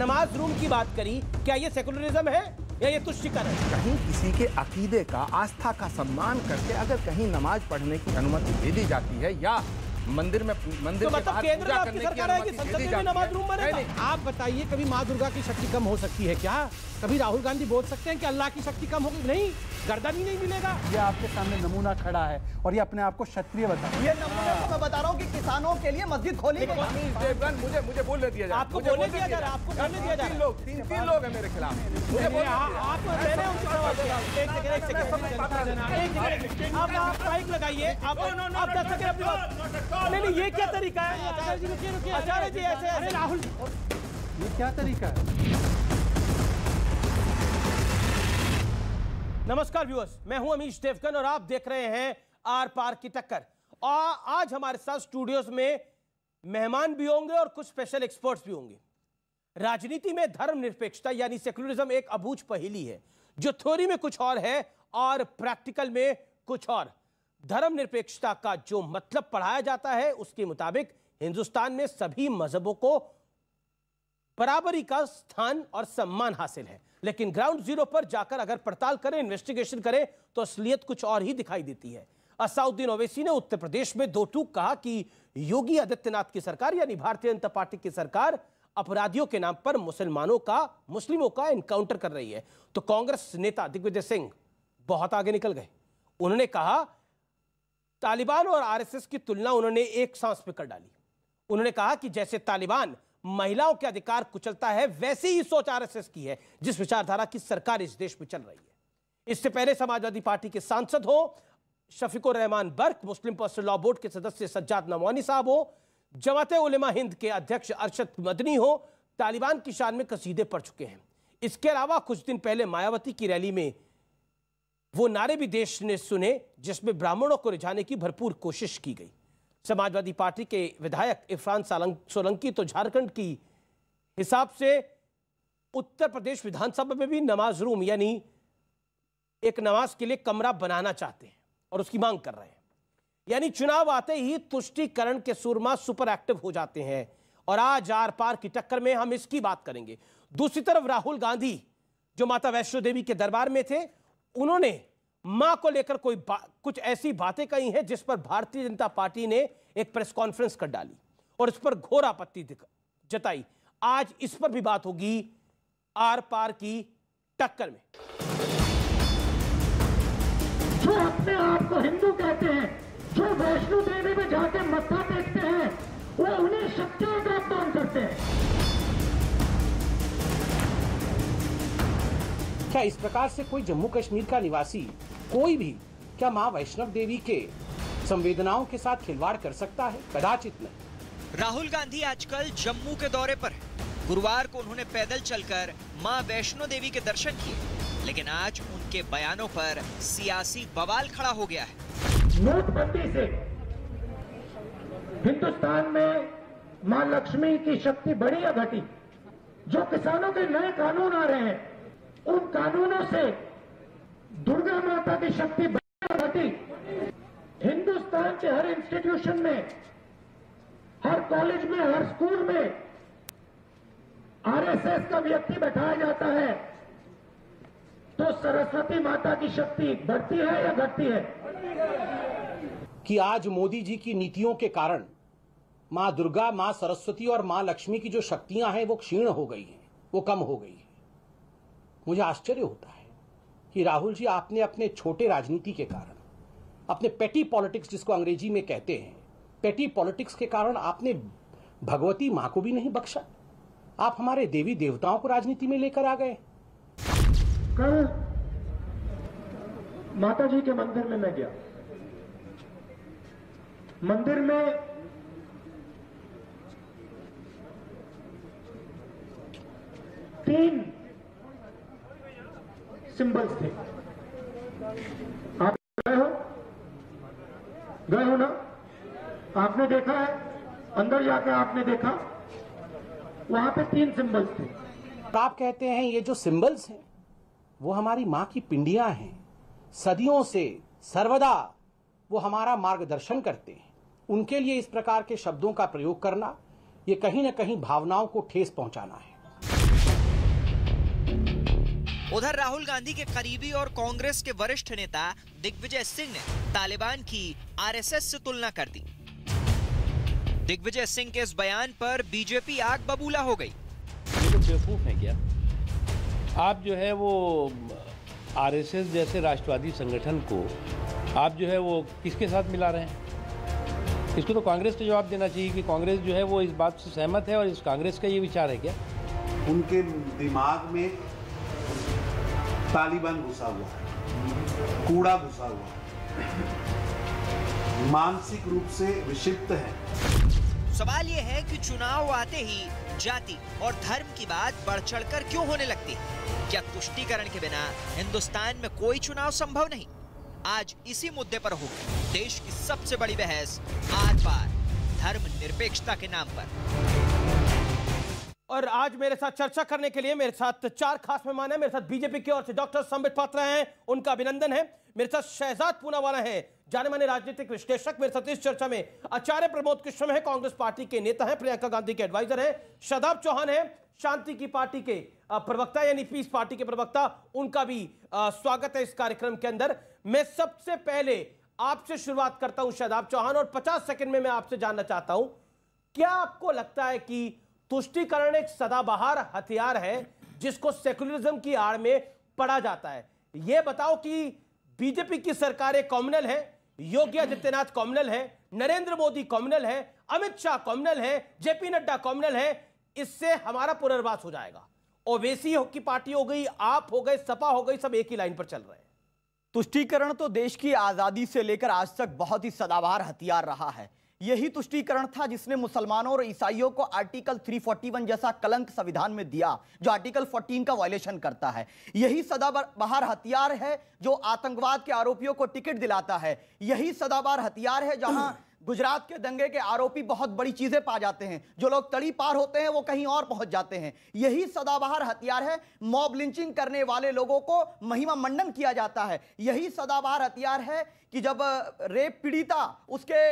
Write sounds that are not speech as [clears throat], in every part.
नमाज रूम की बात करी क्या ये सेकुलरिज्म है या ये तुष्टिकरण है कहीं किसी के अकीदे का आस्था का सम्मान करके अगर कहीं नमाज पढ़ने की अनुमति दे दी जाती है या मंदिर में मंदिर तो मतलब केंद्र में आपकी सरकार है कि संसद में नमाज रूम बनेगा आप बताइए कभी माँ दुर्गा की शक्ति कम हो सकती है क्या कभी राहुल गांधी बोल सकते हैं कि अल्लाह की शक्ति कम होगी नहीं गर्दन ही नहीं मिलेगा ये आपके सामने नमूना खड़ा है और ये अपने आप को क्षत्रिय बता ये नमूना तो मैं बता रहा हूँ कि किसानों के लिए मस्जिद खोली मुझे मुझे बोलने दिया जाए आपको बोलने दिया जा रहा है आपको दिया जा रहा है तीन तीन लोग हैं मेरे खिलाफ मुझे आप तो रहे हैं सेकंड ये क्या तरीका है राहुल ये क्या तरीका है नमस्कार व्यूअर्स मैं हूं अमीश देवगन और आप देख रहे हैं आर पार की टक्कर और आज हमारे साथ स्टूडियोज में मेहमान भी होंगे और कुछ स्पेशल एक्सपर्ट्स भी होंगे राजनीति में धर्म निरपेक्षता यानी सेक्युलरिज्म एक अबूझ पहेली है जो थ्योरी में कुछ और है और प्रैक्टिकल में कुछ और धर्म निरपेक्षता का जो मतलब पढ़ाया जाता है उसके मुताबिक हिंदुस्तान में सभी मजहबों को बराबरी का स्थान और सम्मान हासिल है लेकिन ग्राउंड जीरो पर जाकर अगर पड़ताल करें इन्वेस्टिगेशन करें तो असलियत कुछ और ही दिखाई देती है असाउद्दीन ओवैसी ने उत्तर प्रदेश में दो टूक कहा कि योगी आदित्यनाथ की सरकार यानी भारतीय जनता पार्टी की सरकार अपराधियों के नाम पर मुसलमानों का मुस्लिमों का इनकाउंटर कर रही है तो कांग्रेस नेता दिग्विजय सिंह बहुत आगे निकल गए उन्होंने कहा तालिबान और आरएसएस की तुलना उन्होंने एक सांस में कर डाली उन्होंने कहा कि जैसे तालिबान महिलाओं के अधिकार कुचलता है वैसी ही सोच आरएसएस की है जिस विचारधारा की सरकार इस देश में चल रही है इससे पहले समाजवादी पार्टी के सांसद हो Shafiqur Rahman Barq Muslim personal law board के सदस्य सज्जाद नमवानी साहब हो जमात उलिमा हिंद के अध्यक्ष अरशद मदनी हो तालिबान की शान में कसीदे पड़ चुके हैं इसके अलावा कुछ दिन पहले मायावती की रैली में वो नारे भी देश ने सुने जिसमें ब्राह्मणों को रिझाने की भरपूर कोशिश की गई समाजवादी पार्टी के विधायक इरफान सोलंकी तो झारखंड की हिसाब से उत्तर प्रदेश विधानसभा में भी नमाज रूम यानी एक नमाज के लिए कमरा बनाना चाहते हैं और उसकी मांग कर रहे हैं यानी चुनाव आते ही तुष्टिकरण के सुरमा सुपर एक्टिव हो जाते हैं और आज आर पार की टक्कर में हम इसकी बात करेंगे दूसरी तरफ राहुल गांधी जो माता वैष्णो देवी के दरबार में थे उन्होंने मां को लेकर कोई कुछ ऐसी बातें कही हैं जिस पर भारतीय जनता पार्टी ने एक प्रेस कॉन्फ्रेंस कर डाली और इस पर घोर आपत्ति जताई आज इस पर भी बात होगी आर पार की टक्कर में जो अपने आप को हिंदू कहते हैं जो वैष्णो देवी में जाकर मत्था देखते हैं वो उन्हें शक्तियों का अपमान करते हैं क्या इस प्रकार से कोई जम्मू कश्मीर का निवासी कोई भी क्या माँ वैष्णव देवी के संवेदनाओं के साथ खिलवाड़ कर सकता है कदाचित नहीं राहुल गांधी आजकल जम्मू के दौरे पर है गुरुवार को उन्होंने पैदल चलकर माँ वैष्णो देवी के दर्शन किए लेकिन आज उनके बयानों पर सियासी बवाल खड़ा हो गया है नोटबंदी से हिंदुस्तान में माँ लक्ष्मी की शक्ति बढ़ी या घटी जो किसानों के नए कानून आ रहे हैं उन कानूनों से दुर्गा माता की शक्ति बढ़ती हिंदुस्तान के हर इंस्टीट्यूशन में हर कॉलेज में हर स्कूल में आरएसएस का व्यक्ति बैठाया जाता है तो सरस्वती माता की शक्ति बढ़ती है या घटती है कि आज मोदी जी की नीतियों के कारण माँ दुर्गा माँ सरस्वती और माँ लक्ष्मी की जो शक्तियां हैं वो क्षीण हो गई हैं वो कम हो गई है मुझे आश्चर्य होता है कि राहुल जी आपने अपने छोटे राजनीति के कारण अपने पेटी पॉलिटिक्स जिसको अंग्रेजी में कहते हैं पेटी पॉलिटिक्स के कारण आपने भगवती मां को भी नहीं बख्शा आप हमारे देवी देवताओं को राजनीति में लेकर आ गए कल माता जी के मंदिर में मैं गया मंदिर में तीन सिंबल्स थे आप गए हो गए हो ना आपने देखा है अंदर जाकर आपने देखा वहां पे तीन सिंबल्स थे आप कहते हैं ये जो सिंबल्स हैं वो हमारी माँ की पिंडियां हैं सदियों से सर्वदा वो हमारा मार्गदर्शन करते हैं उनके लिए इस प्रकार के शब्दों का प्रयोग करना ये कहीं ना कहीं भावनाओं को ठेस पहुंचाना है उधर राहुल गांधी के करीबी और कांग्रेस के वरिष्ठ नेता दिग्विजय सिंह ने तालिबान की आरएसएस से तुलना कर दी दिग्विजय सिंह के इस बयान पर बीजेपी आग बबूला हो गई तो बेवकूफ है क्या आप जो है वो आरएसएस जैसे राष्ट्रवादी संगठन को आप जो है वो किसके साथ मिला रहे हैं इसको तो कांग्रेस को जवाब देना चाहिए कि कांग्रेस जो है वो इस बात से सहमत है और इस कांग्रेस का ये विचार है क्या उनके दिमाग में तालिबान घुसा हुआ है कूड़ा घुसा हुआ है मानसिक रूप से विषिप्त है सवाल ये है कि चुनाव आते ही जाति और धर्म की बात बढ़ चढ़ कर क्यों होने लगती है क्या तुष्टिकरण के बिना हिंदुस्तान में कोई चुनाव संभव नहीं आज इसी मुद्दे पर होगी देश की सबसे बड़ी बहस आर पार धर्म निरपेक्षता के नाम पर और आज मेरे साथ चर्चा करने के लिए मेरे साथ चार खास मेहमान हैं मेरे साथ बीजेपी की ओर से डॉक्टर संबित पात्रा हैं उनका अभिनंदन है मेरे साथ शहजाद पूनावाला हैं जाने माने राजनीतिक विश्लेषक मेरे साथ इस चर्चा में आचार्य प्रमोद कृष्ण है कांग्रेस पार्टी के नेता हैं प्रियंका गांधी के एडवाइजर हैं शदाब चौहान है शांति की पार्टी के प्रवक्ता यानी पीस पार्टी के प्रवक्ता उनका भी स्वागत है इस कार्यक्रम के अंदर मैं सबसे पहले आपसे शुरुआत करता हूं शदाब चौहान और पचास सेकेंड में मैं आपसे जानना चाहता हूं क्या आपको लगता है कि तुष्टिकरण एक सदाबहार हथियार है जिसको सेकुलरिज्म की आड़ में पढ़ा जाता है यह बताओ कि बीजेपी की सरकारें कॉम्युनल है योगी आदित्यनाथ कॉम्युनल है नरेंद्र मोदी कॉम्युनल है अमित शाह कॉम्युनल है जेपी नड्डा कॉम्युनल है इससे हमारा पुनर्वास हो जाएगा ओवेसी की पार्टी हो गई आप हो गए सपा हो गई सब एक ही लाइन पर चल रहे हैं तुष्टीकरण तो देश की आजादी से लेकर आज तक बहुत ही सदाबहार हथियार रहा है यही तुष्टीकरण था जिसने मुसलमानों और ईसाइयों को आर्टिकल 341 जैसा कलंक संविधान में दिया जो आर्टिकल 14 का वायलेशन करता है यही सदाबहार हथियार है जो आतंकवाद के आरोपियों को टिकट दिलाता है यही सदाबहार हथियार है जहां गुजरात के दंगे के आरोपी बहुत बड़ी चीजें पा जाते हैं जो लोग तड़ी पार होते हैं वो कहीं और पहुंच जाते हैं यही सदाबहार हथियार है मॉब लिंचिंग करने वाले लोगों को महिमा मंडन किया जाता है यही सदाबहार हथियार है कि जब रेप पीड़िता उसके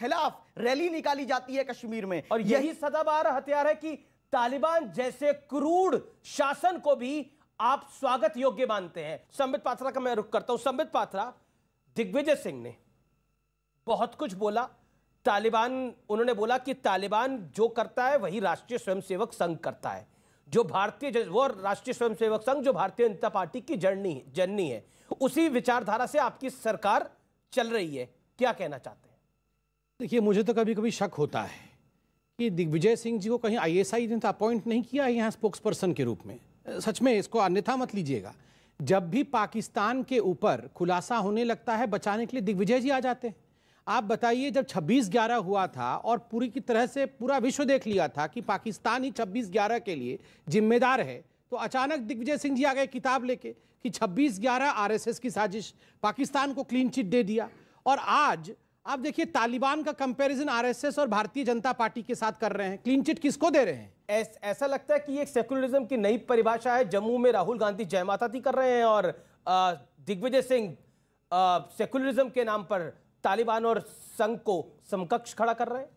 खिलाफ रैली निकाली जाती है कश्मीर में और यही सदाबार हथियार है कि तालिबान जैसे क्रूड शासन को भी आप स्वागत योग्य मानते हैं संबित पात्रा का मैं रुख करता हूं संबित पात्रा दिग्विजय सिंह ने बहुत कुछ बोला तालिबान उन्होंने बोला कि तालिबान जो करता है वही राष्ट्रीय स्वयंसेवक संघ करता है जो भारतीय वो राष्ट्रीय स्वयंसेवक संघ जो भारतीय जनता पार्टी की जर्नी जननी है उसी विचारधारा से आपकी सरकार चल रही है क्या कहना चाहते देखिए मुझे तो कभी कभी शक होता है कि दिग्विजय सिंह जी को कहीं आईएसआई ने तो अपॉइंट नहीं किया है यहाँ स्पोक्स पर्सन के रूप में सच में इसको अन्यथा मत लीजिएगा जब भी पाकिस्तान के ऊपर खुलासा होने लगता है बचाने के लिए दिग्विजय जी आ जाते हैं आप बताइए जब 26 ग्यारह हुआ था और पूरी की तरह से पूरा विश्व देख लिया था कि पाकिस्तान ही 26 ग्यारह के लिए जिम्मेदार है तो अचानक दिग्विजय सिंह जी आ गए किताब लेके कि 26 ग्यारह आरएसएस की साजिश पाकिस्तान को क्लीन चिट दे दिया और आज आप देखिए तालिबान का कंपैरिजन आरएसएस और भारतीय जनता पार्टी के साथ कर रहे हैं क्लीन चिट किसको दे रहे हैं ऐस, ऐसा लगता है कि एक सेकुलरिज्म की नई परिभाषा है जम्मू में राहुल गांधी जय माता दी कर रहे हैं और दिग्विजय सिंह सेकुलरिज्म के नाम पर तालिबान और संघ को समकक्ष खड़ा कर रहे हैं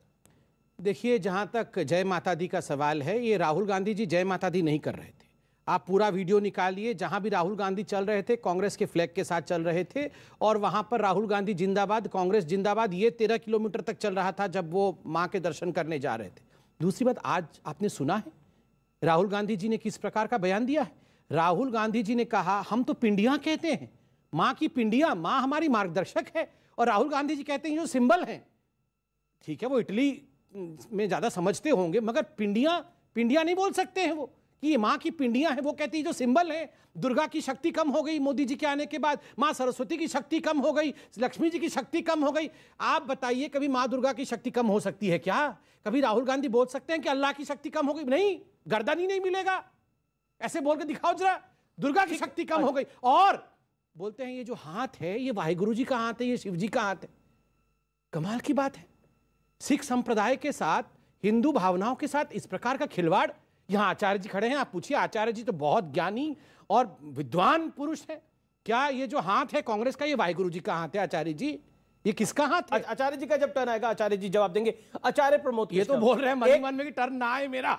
देखिए जहां तक जय माता दी का सवाल है ये राहुल गांधी जी जय माता दी नहीं कर रहे थे आप पूरा वीडियो निकालिए जहां भी राहुल गांधी चल रहे थे कांग्रेस के फ्लैग के साथ चल रहे थे और वहां पर राहुल गांधी जिंदाबाद कांग्रेस जिंदाबाद ये तेरह किलोमीटर तक चल रहा था जब वो माँ के दर्शन करने जा रहे थे दूसरी बात आज आपने सुना है राहुल गांधी जी ने किस प्रकार का बयान दिया है राहुल गांधी जी ने कहा हम तो पिंडियाँ कहते हैं माँ की पिंडिया माँ हमारी मार्गदर्शक है और राहुल गांधी जी कहते हैं जो सिंबल हैं ठीक है वो इटली में ज़्यादा समझते होंगे मगर पिंडियाँ पिंडिया नहीं बोल सकते हैं वो कि ये माँ की पिंडियां हैं वो कहती है जो सिंबल है दुर्गा की शक्ति कम हो गई मोदी जी के आने के बाद माँ सरस्वती की शक्ति कम हो गई लक्ष्मी जी की शक्ति कम हो गई आप बताइए कभी माँ दुर्गा की शक्ति कम हो सकती है क्या कभी राहुल गांधी बोल सकते हैं कि अल्लाह की शक्ति कम हो गई नहीं गर्दन ही नहीं मिलेगा ऐसे बोल के दिखाओ जरा दुर्गा की शक्ति कम अच्छा। हो गई और बोलते हैं ये जो हाथ है ये वाहिगुरु जी का हाथ है ये शिव जी का हाथ है कमाल की बात है सिख संप्रदाय के साथ हिंदू भावनाओं के साथ इस प्रकार का खिलवाड़ यहाँ आचार्य जी खड़े हैं आप पूछिए आचार्य जी तो बहुत ज्ञानी और विद्वान पुरुष है क्या ये जो हाथ है कांग्रेस का ये वाहिगुरु जी का हाथ है आचार्य जी ये किसका हाथ है आचार्य जी का जब टर्न आएगा आचार्य जी जवाब देंगे आचार्य प्रमोद ये तो बोल रहे हैं मन में कि टर्न ना आए मेरा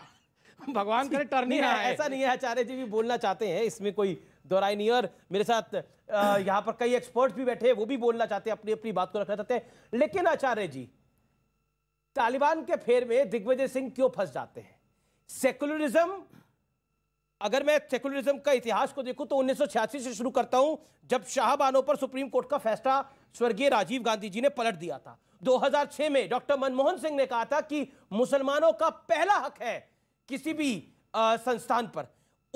भगवान [laughs] करे टर्न ही ना आए ऐसा नहीं है आचार्य जी भी बोलना चाहते हैं इसमें कोई दोराई नहीं और मेरे साथ यहाँ पर कई एक्सपर्ट भी बैठे वो भी बोलना चाहते हैं अपनी अपनी बात को रखना चाहते हैं लेकिन आचार्य जी तालिबान के फेर में दिग्विजय सिंह क्यों फंस जाते हैं सेकुलरिज्म अगर मैं सेकुलरिज्म का इतिहास को देखूं तो उन्नीस से शुरू करता हूं जब शाहबानों पर सुप्रीम कोर्ट का फैसला स्वर्गीय राजीव गांधी जी ने पलट दिया था 2006 में डॉक्टर मनमोहन सिंह ने कहा था कि मुसलमानों का पहला हक है किसी भी आ, संस्थान पर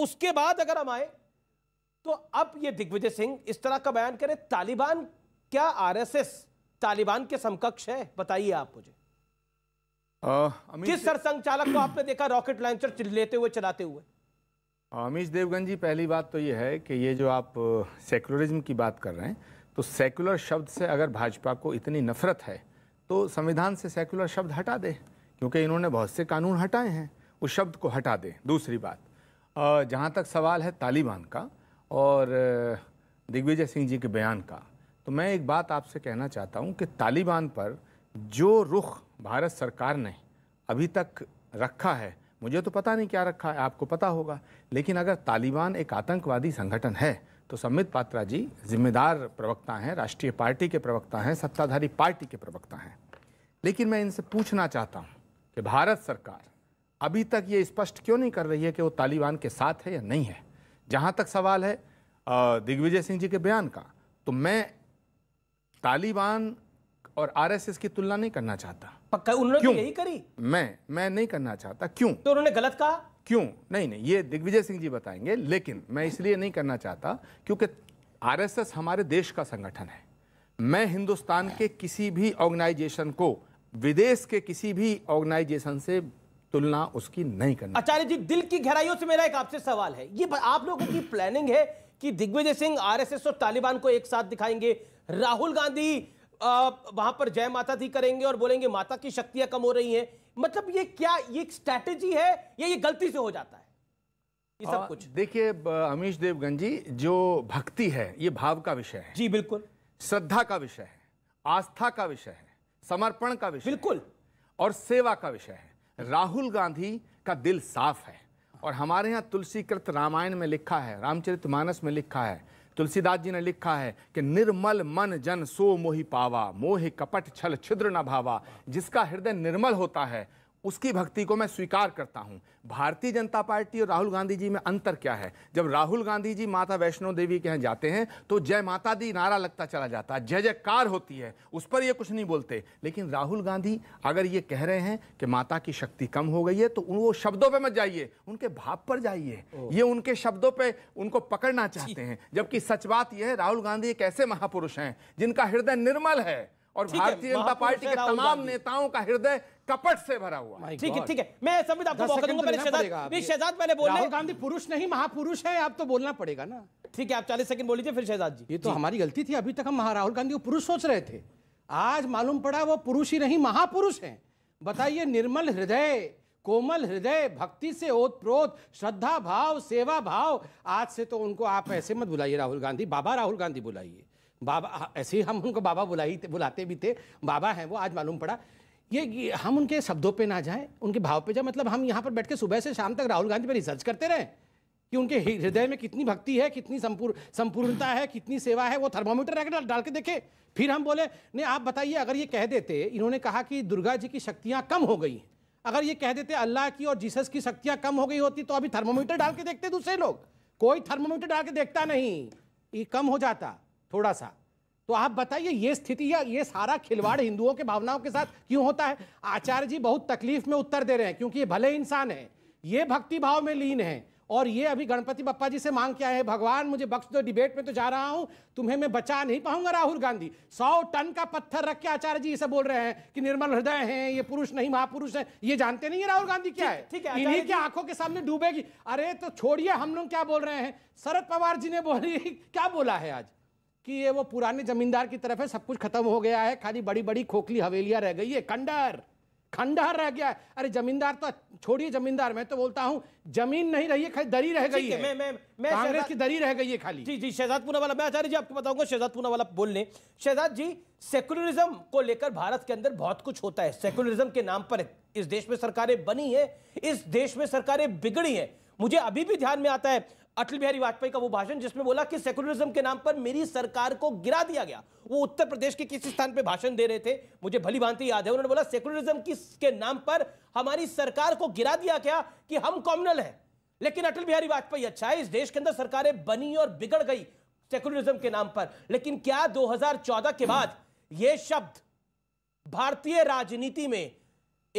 उसके बाद अगर हम आए तो अब ये दिग्विजय सिंह इस तरह का बयान करें तालिबान क्या आरएसएस तालिबान के समकक्ष है बताइए आप मुझे Uh, किस सरसंघ चालक को आपने देखा रॉकेट लॉन्चर लेते हुए चलाते हुए uh, अमीश देवगन जी पहली बात तो ये है कि ये जो आप सेकुलरिज्म uh, की बात कर रहे हैं तो सेकुलर शब्द से अगर भाजपा को इतनी नफरत है तो संविधान से सेकुलर शब्द हटा दे क्योंकि इन्होंने बहुत से कानून हटाए हैं उस शब्द को हटा दे दूसरी बात जहाँ तक सवाल है तालिबान का और दिग्विजय सिंह जी के बयान का तो मैं एक बात आपसे कहना चाहता हूँ कि तालिबान पर जो रुख भारत सरकार ने अभी तक रखा है मुझे तो पता नहीं क्या रखा है आपको पता होगा लेकिन अगर तालिबान एक आतंकवादी संगठन है तो सम्मित पात्रा जी जिम्मेदार प्रवक्ता हैं राष्ट्रीय पार्टी के प्रवक्ता हैं सत्ताधारी पार्टी के प्रवक्ता हैं लेकिन मैं इनसे पूछना चाहता हूं कि भारत सरकार अभी तक ये स्पष्ट क्यों नहीं कर रही है कि वो तालिबान के साथ है या नहीं है जहाँ तक सवाल है दिग्विजय सिंह जी के बयान का तो मैं तालिबान और आरएसएस की तुलना नहीं करना चाहता पक्का उन्होंने तो यही करी मैं मैं नहीं करना चाहता क्यों तो उन्होंने गलत कहा क्यों नहीं नहीं ये दिग्विजय सिंह जी बताएंगे लेकिन मैं इसलिए नहीं करना चाहता क्योंकि आरएसएस हमारे देश का संगठन है मैं हिंदुस्तान के किसी भी ऑर्गेनाइजेशन को विदेश के किसी भी ऑर्गेनाइजेशन से तुलना उसकी नहीं करना आचार्य जी दिल की गहराइयों से मेरा एक आपसे सवाल है ये आप लोगों की प्लानिंग है कि दिग्विजय सिंह आरएसएस और तालिबान को एक साथ दिखाएंगे राहुल गांधी वहां पर जय माता दी करेंगे और बोलेंगे माता की शक्तियां कम हो रही हैं मतलब ये क्या ये एक स्ट्रैटेजी है या ये गलती से हो जाता है ये सब आ, कुछ देखिए अमीश देवगन जी जो भक्ति है ये भाव का विषय है जी बिल्कुल श्रद्धा का विषय है आस्था का विषय है समर्पण का विषय बिल्कुल और सेवा का विषय है राहुल गांधी का दिल साफ है और हमारे यहाँ तुलसीकृत रामायण में लिखा है रामचरित मानस में लिखा है तुलसीदास जी ने लिखा है कि निर्मल मन जन सो मोहि पावा मोहि कपट छल छिद्र न भावा जिसका हृदय निर्मल होता है उसकी भक्ति को मैं स्वीकार करता हूं भारतीय जनता पार्टी और राहुल गांधी जी में अंतर क्या है जब राहुल गांधी जी माता वैष्णो देवी के यहाँ जाते हैं तो जय माता दी नारा लगता चला जाता है जय जयकार होती है उस पर ये कुछ नहीं बोलते लेकिन राहुल गांधी अगर ये कह रहे हैं कि माता की शक्ति कम हो गई है तो वो शब्दों पर मत जाइए उनके भाव पर जाइए ये उनके शब्दों पर उनको पकड़ना चाहते हैं जबकि सच बात यह है राहुल गांधी एक ऐसे महापुरुष हैं जिनका हृदय निर्मल है और भारतीय जनता पार्टी के तमाम नेताओं का हृदय कपट से भरा हुआ ठीक है ठीक है मैं समझ आपको मौका दूंगा तो मैंने शहजाद शहजाद पहले बोल राहुल गांधी पुरुष नहीं महापुरुष है आप तो बोलना पड़ेगा ना ठीक है आप चालीस सेकंड बोल लीजिए फिर शहजाद जी ये तो हमारी गलती थी अभी तक हम राहुल गांधी को पुरुष सोच रहे थे आज मालूम पड़ा वो पुरुष ही नहीं महापुरुष हैं बताइए निर्मल हृदय कोमल हृदय भक्ति से ओत प्रोत श्रद्धा भाव सेवा भाव आज से तो उनको आप ऐसे मत बुलाइए राहुल गांधी बाबा राहुल गांधी बुलाइए बाबा ऐसे ही हम उनको बाबा बुलाई बुलाते भी थे बाबा हैं वो आज मालूम पड़ा ये, ये हम उनके शब्दों पे ना जाएं उनके भाव पे जाए मतलब हम यहाँ पर बैठ के सुबह से शाम तक राहुल गांधी पर रिसर्च करते रहें कि उनके हृदय में कितनी भक्ति है कितनी संपूर्ण संपूर्णता है कितनी सेवा है वो थर्मामीटर रख डाल के देखे फिर हम बोले नहीं आप बताइए अगर ये कह देते इन्होंने कहा कि दुर्गा जी की शक्तियाँ कम हो गई अगर ये कह देते अल्लाह की और जीसस की शक्तियाँ कम हो गई होती तो अभी थर्मोमीटर डाल के देखते दूसरे लोग कोई थर्मोमीटर डाल के देखता नहीं ये कम हो जाता थोड़ा सा तो आप बताइए ये स्थिति या ये सारा खिलवाड़ हिंदुओं के भावनाओं के साथ क्यों होता है आचार्य जी बहुत तकलीफ में उत्तर दे रहे हैं क्योंकि ये भले इंसान है ये भक्ति भाव में लीन है और ये अभी गणपति बप्पा जी से मांग क्या है भगवान मुझे बख्श दो डिबेट में तो जा रहा हूं तुम्हें मैं बचा नहीं पाऊंगा राहुल गांधी सौ टन का पत्थर रख के आचार्य जी इसे बोल रहे हैं कि निर्मल हृदय हैं ये पुरुष नहीं महापुरुष है ये जानते नहीं है राहुल गांधी क्या है ठीक है इन्हीं की आंखों के सामने डूबेगी अरे तो छोड़िए हम लोग क्या बोल रहे हैं शरद पवार जी ने बोली [laughs] क्या बोला है आज कि ये वो पुराने जमींदार की तरफ है सब कुछ खत्म हो गया है खाली बड़ी बड़ी खोखली हवेलियां रह गई है खंडहर खंडहर रह गया है अरे जमींदार तो छोड़िए जमींदार मैं तो बोलता हूँ जमीन नहीं रही है खाली दरी रह गई है मैं मैं मैं कांग्रेस की दरी रह गई है खाली जी जी शहजाद पूना वाला मैं आचार्य जी आपको बताऊंगा शहजाद पूना वाला बोलने शहजाद जी सेकुलरिज्म को लेकर भारत के अंदर बहुत कुछ होता है सेकुलरिज्म के नाम पर इस देश में सरकारें बनी है इस देश में सरकारें बिगड़ी है मुझे अभी भी ध्यान में आता है अटल बिहारी वाजपेयी का वो भाषण जिसमें बोला कि सेकुलरिज्म के नाम पर मेरी सरकार को गिरा दिया गया वो उत्तर प्रदेश के किसी स्थान पे भाषण दे रहे थे मुझे भली भांति याद है उन्होंने बोला सेकुलरिज्म के नाम पर हमारी सरकार को गिरा दिया गया कि हम कॉमनल हैं लेकिन अटल बिहारी वाजपेयी अच्छा है इस देश के अंदर सरकारें बनी और बिगड़ गई सेकुलरिज्म के नाम पर लेकिन क्या दो के बाद यह शब्द भारतीय राजनीति में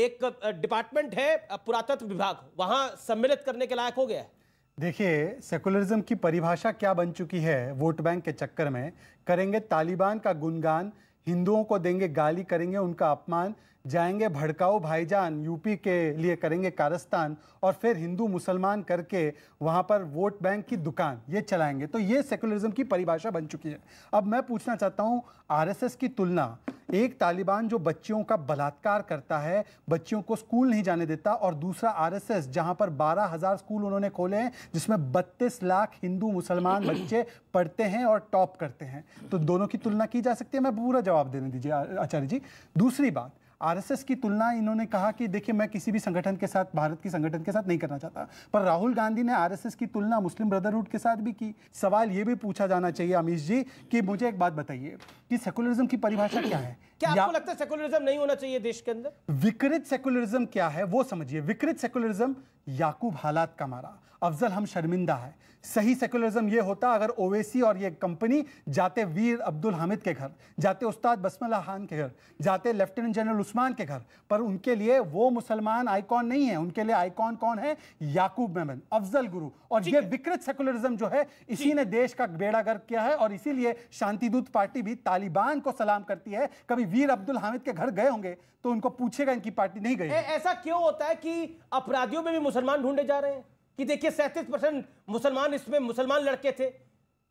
एक डिपार्टमेंट है पुरातत्व विभाग वहां सम्मिलित करने के लायक हो गया है देखिए सेकुलरिज्म की परिभाषा क्या बन चुकी है वोट बैंक के चक्कर में करेंगे तालिबान का गुणगान हिंदुओं को देंगे गाली करेंगे उनका अपमान जाएंगे भड़काऊ भाईजान यूपी के लिए करेंगे कारस्तान और फिर हिंदू मुसलमान करके वहाँ पर वोट बैंक की दुकान ये चलाएंगे तो ये सेकुलरिज्म की परिभाषा बन चुकी है अब मैं पूछना चाहता हूँ आरएसएस की तुलना एक तालिबान जो बच्चियों का बलात्कार करता है बच्चियों को स्कूल नहीं जाने देता और दूसरा आरएसएस जहां पर बारह हजार स्कूल उन्होंने खोले हैं जिसमें बत्तीस लाख हिंदू मुसलमान बच्चे पढ़ते हैं और टॉप करते हैं तो दोनों की तुलना की जा सकती है मैं पूरा जवाब देने दीजिए आचार्य जी दूसरी बात आरएसएस की तुलना इन्होंने कहा कि देखिए मैं किसी भी संगठन के साथ भारत की संगठन के साथ नहीं करना चाहता पर राहुल गांधी ने आरएसएस की तुलना मुस्लिम ब्रदरहुड के साथ भी की सवाल ये भी पूछा जाना चाहिए अमीश जी कि मुझे एक बात बताइए कि सेकुलरिज्म की परिभाषा क्या है क्या आपको लगता है सेकुलरिज्म नहीं होना चाहिए देश के अंदर विकृत सेकुलरिज्म क्या है वो समझिए विकृत सेकुलरिज्म याकूब हालात का मारा अफजल हम शर्मिंदा है सही सेकुलरिज्म ये होता अगर ओवेसी और ये कंपनी जाते वीर अब्दुल हामिद के घर जाते उस्ताद बसमल्ला खान के घर जाते लेफ्टिनेंट जनरल उस्मान के घर पर उनके लिए वो मुसलमान आइकॉन नहीं है उनके लिए आइकॉन कौन है याकूब मेमन अफजल गुरु और ये विकृत सेकुलरिज्म जो है इसी ने देश का बेड़ा गर्क किया है और इसीलिए शांतिदूत पार्टी भी तालिबान को सलाम करती है कभी वीर अब्दुल हामिद के घर गए होंगे तो उनको पूछेगा इनकी पार्टी नहीं गई ऐसा क्यों होता है कि अपराधियों में भी मुसलमान ढूंढे जा रहे हैं कि देखिए सैंतीस परसेंट मुसलमान इसमें मुसलमान लड़के थे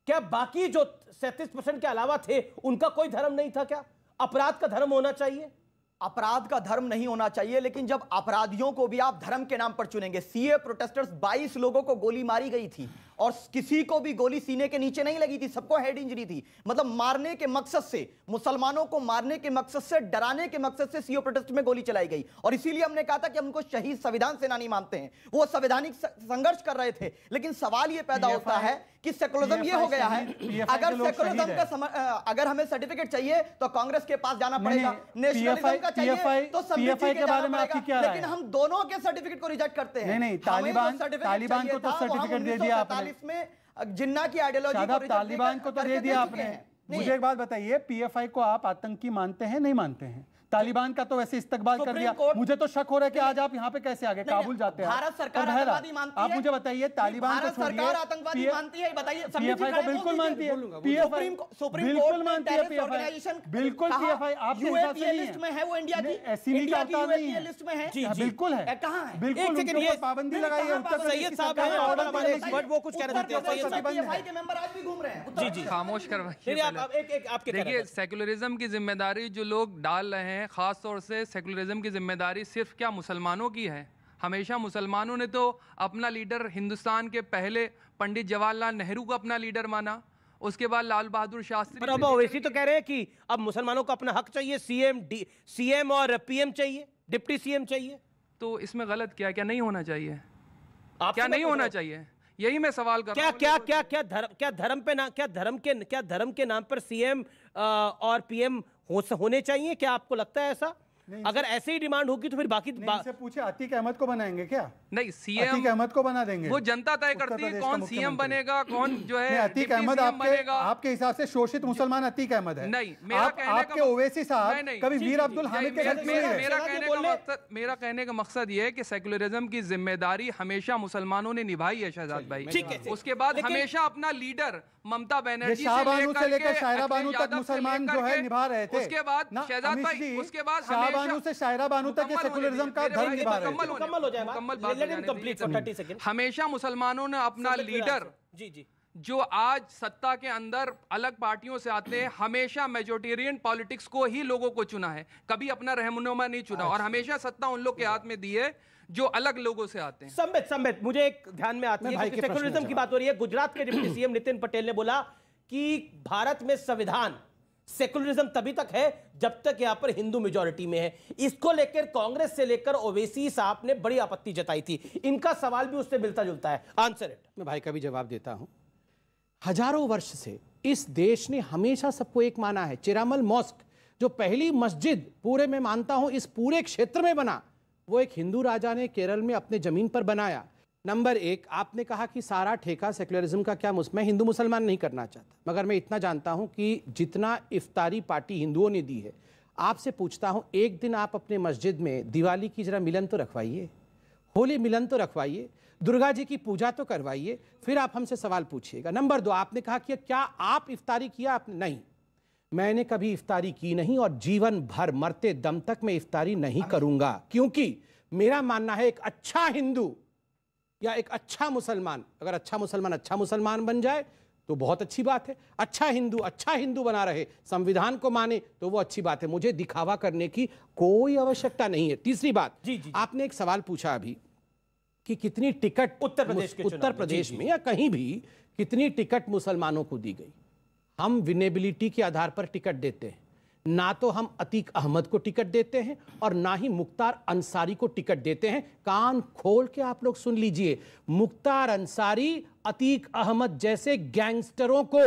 क्या बाकी जो सैंतीस परसेंट के अलावा थे उनका कोई धर्म नहीं था क्या अपराध का धर्म होना चाहिए अपराध का धर्म नहीं होना चाहिए लेकिन जब अपराधियों को भी आप धर्म के नाम पर चुनेंगे सीए प्रोटेस्टर्स 22 लोगों को गोली मारी गई थी और किसी को भी गोली सीने के नीचे नहीं लगी थी सबको हेड इंजरी थी मतलब मारने के मकसद से मुसलमानों को मारने के मकसद से डराने के मकसद से सीओ प्रोटेस्ट में गोली चलाई गई और इसीलिए हमने कहा था कि हमको शहीद संविधान सेनानी मानते हैं वो संवैधानिक संघर्ष कर रहे थे लेकिन सवाल यह पैदा होता है कि सेकुलरिज्म ये हो गया है अगर सेकुलरिज्म का सम... अगर हमें सर्टिफिकेट चाहिए तो कांग्रेस के पास जाना पड़ेगा नेशनलिज्म का चाहिए तो के, के बारे में आपकी क्या लेकिन हम दोनों के सर्टिफिकेट को रिजेक्ट करते हैं नहीं नहीं तालिबान तालिबान को तो सर्टिफिकेट दे तो दिया आपने मुखालिफ में जिन्ना की आइडियोलॉजी तालिबान को तो दे दिया आपने मुझे एक बात बताइए पीएफआई को आप आतंकी मानते हैं नहीं मानते हैं तालिबान का तो वैसे इस्तकबाल कर दिया मुझे तो शक हो रहा है कि आज आप यहाँ पे कैसे आगे काबुल जाते हैं भारत सरकार आतंकवादी मानती है आप मुझे बताइए तालिबान को सरकार आतंकवादी मानती है बिल्कुल मानती है सुप्रीम बिल्कुल तो है वो इंडिया की हाँ, बिल्कुल है बिल्कुल पाबंदी लगाई है सैयद खामोश करवाइए देखिए सेकुलरिज्म की जिम्मेदारी जो लोग डाल रहे हैं हैं ख़ास तौर से सेकुलरिज्म की जिम्मेदारी सिर्फ क्या मुसलमानों की है हमेशा मुसलमानों ने तो अपना लीडर हिंदुस्तान के पहले पंडित जवाहरलाल नेहरू को अपना लीडर माना उसके बाद लाल बहादुर शास्त्री अब ओवैसी तो कह रहे हैं कि अब मुसलमानों को अपना हक चाहिए सीएम सीएम और पीएम चाहिए डिप्टी सीएम चाहिए तो इसमें गलत क्या क्या नहीं होना चाहिए आप क्या नहीं होना चाहिए यही मैं सवाल कर क्या क्या क्या क्या धर्म क्या धर्म पे ना क्या धर्म के क्या धर्म के नाम पर सीएम और पीएम होने चाहिए क्या आपको लगता है ऐसा अगर ऐसे ही डिमांड होगी तो फिर बाकी बा... पूछे अतीक अहमद को बनाएंगे क्या नहीं सीएम अतीक अहमद को बना देंगे वो जनता तय करती है कौन सीएम बनेगा कौन [clears throat] जो है अतीक अहमद आपके आपके हिसाब से शोषित मुसलमान अतीक अहमद है नहीं मेरा आप, आपके ओवैसी साहब कभी वीर अब्दुल हामिद के मेरा कहने का मकसद मेरा कहने का मकसद ये है की सेक्युलरिज्म की जिम्मेदारी हमेशा मुसलमानों ने निभाई है शहजाद भाई ठीक है उसके बाद हमेशा अपना लीडर ममता बनर्जी से लेकर शायरा बानू तक मुसलमान जो है निभा रहे थे उसके बाद शहजाद भाई उसके बाद बानू से शायरा बानू तक सेकुलरिज्म का धर्म निभा रहे हैं हमेशा मुसलमानों ने अपना लीडर जी जी जो आज सत्ता के अंदर अलग पार्टियों से आते हैं हमेशा मेजोरिटेरियन पॉलिटिक्स को ही लोगों को चुना है कभी अपना रहमनुमा नहीं चुना और अच्छा। हमेशा सत्ता उन लोग के हाथ में दी है जो अलग लोगों से आते हैं संबित संबित मुझे एक ध्यान में आती है सेकुलरिज्म की बात हो रही है गुजरात के डिप्टी [clears throat] सीएम नितिन पटेल ने बोला कि भारत में संविधान सेकुलरिज्म तभी तक है जब तक यहां पर हिंदू मेजोरिटी में है इसको लेकर कांग्रेस से लेकर ओवेसी साहब ने बड़ी आपत्ति जताई थी इनका सवाल भी उससे मिलता जुलता है आंसर इट मैं भाई का भी जवाब देता हूं हजारों वर्ष से इस देश ने हमेशा सबको एक माना है चिरामल मॉस्क जो पहली मस्जिद पूरे में मानता हूं इस पूरे क्षेत्र में बना वो एक हिंदू राजा ने केरल में अपने जमीन पर बनाया नंबर एक आपने कहा कि सारा ठेका सेकुलरिज्म का क्या मैं हिंदू मुसलमान नहीं करना चाहता मगर मैं इतना जानता हूँ कि जितना इफ्तारी पार्टी हिंदुओं ने दी है आपसे पूछता हूँ एक दिन आप अपने मस्जिद में दिवाली की जरा मिलन तो रखवाइए होली मिलन तो रखवाइए दुर्गा जी की पूजा तो करवाइए फिर आप हमसे सवाल पूछिएगा नंबर दो आपने कहा कि क्या आप इफ्तारी किया आपने नहीं मैंने कभी इफ्तारी की नहीं और जीवन भर मरते दम तक मैं इफ्तारी नहीं करूंगा क्योंकि मेरा मानना है एक अच्छा हिंदू या एक अच्छा मुसलमान अगर अच्छा मुसलमान अच्छा मुसलमान बन जाए तो बहुत अच्छी बात है अच्छा हिंदू अच्छा हिंदू बना रहे संविधान को माने तो वो अच्छी बात है मुझे दिखावा करने की कोई आवश्यकता नहीं है तीसरी बात जी, जी, आपने एक सवाल पूछा अभी कि कितनी टिकट उत्तर प्रदेश के उत्तर प्रदेश जी, में या कहीं भी कितनी टिकट मुसलमानों को दी गई हम विनेबिलिटी के आधार पर टिकट देते हैं ना तो हम अतीक अहमद को टिकट देते हैं और ना ही मुख्तार अंसारी को टिकट देते हैं कान खोल के आप लोग सुन लीजिए मुख्तार अंसारी अतीक अहमद जैसे गैंगस्टरों को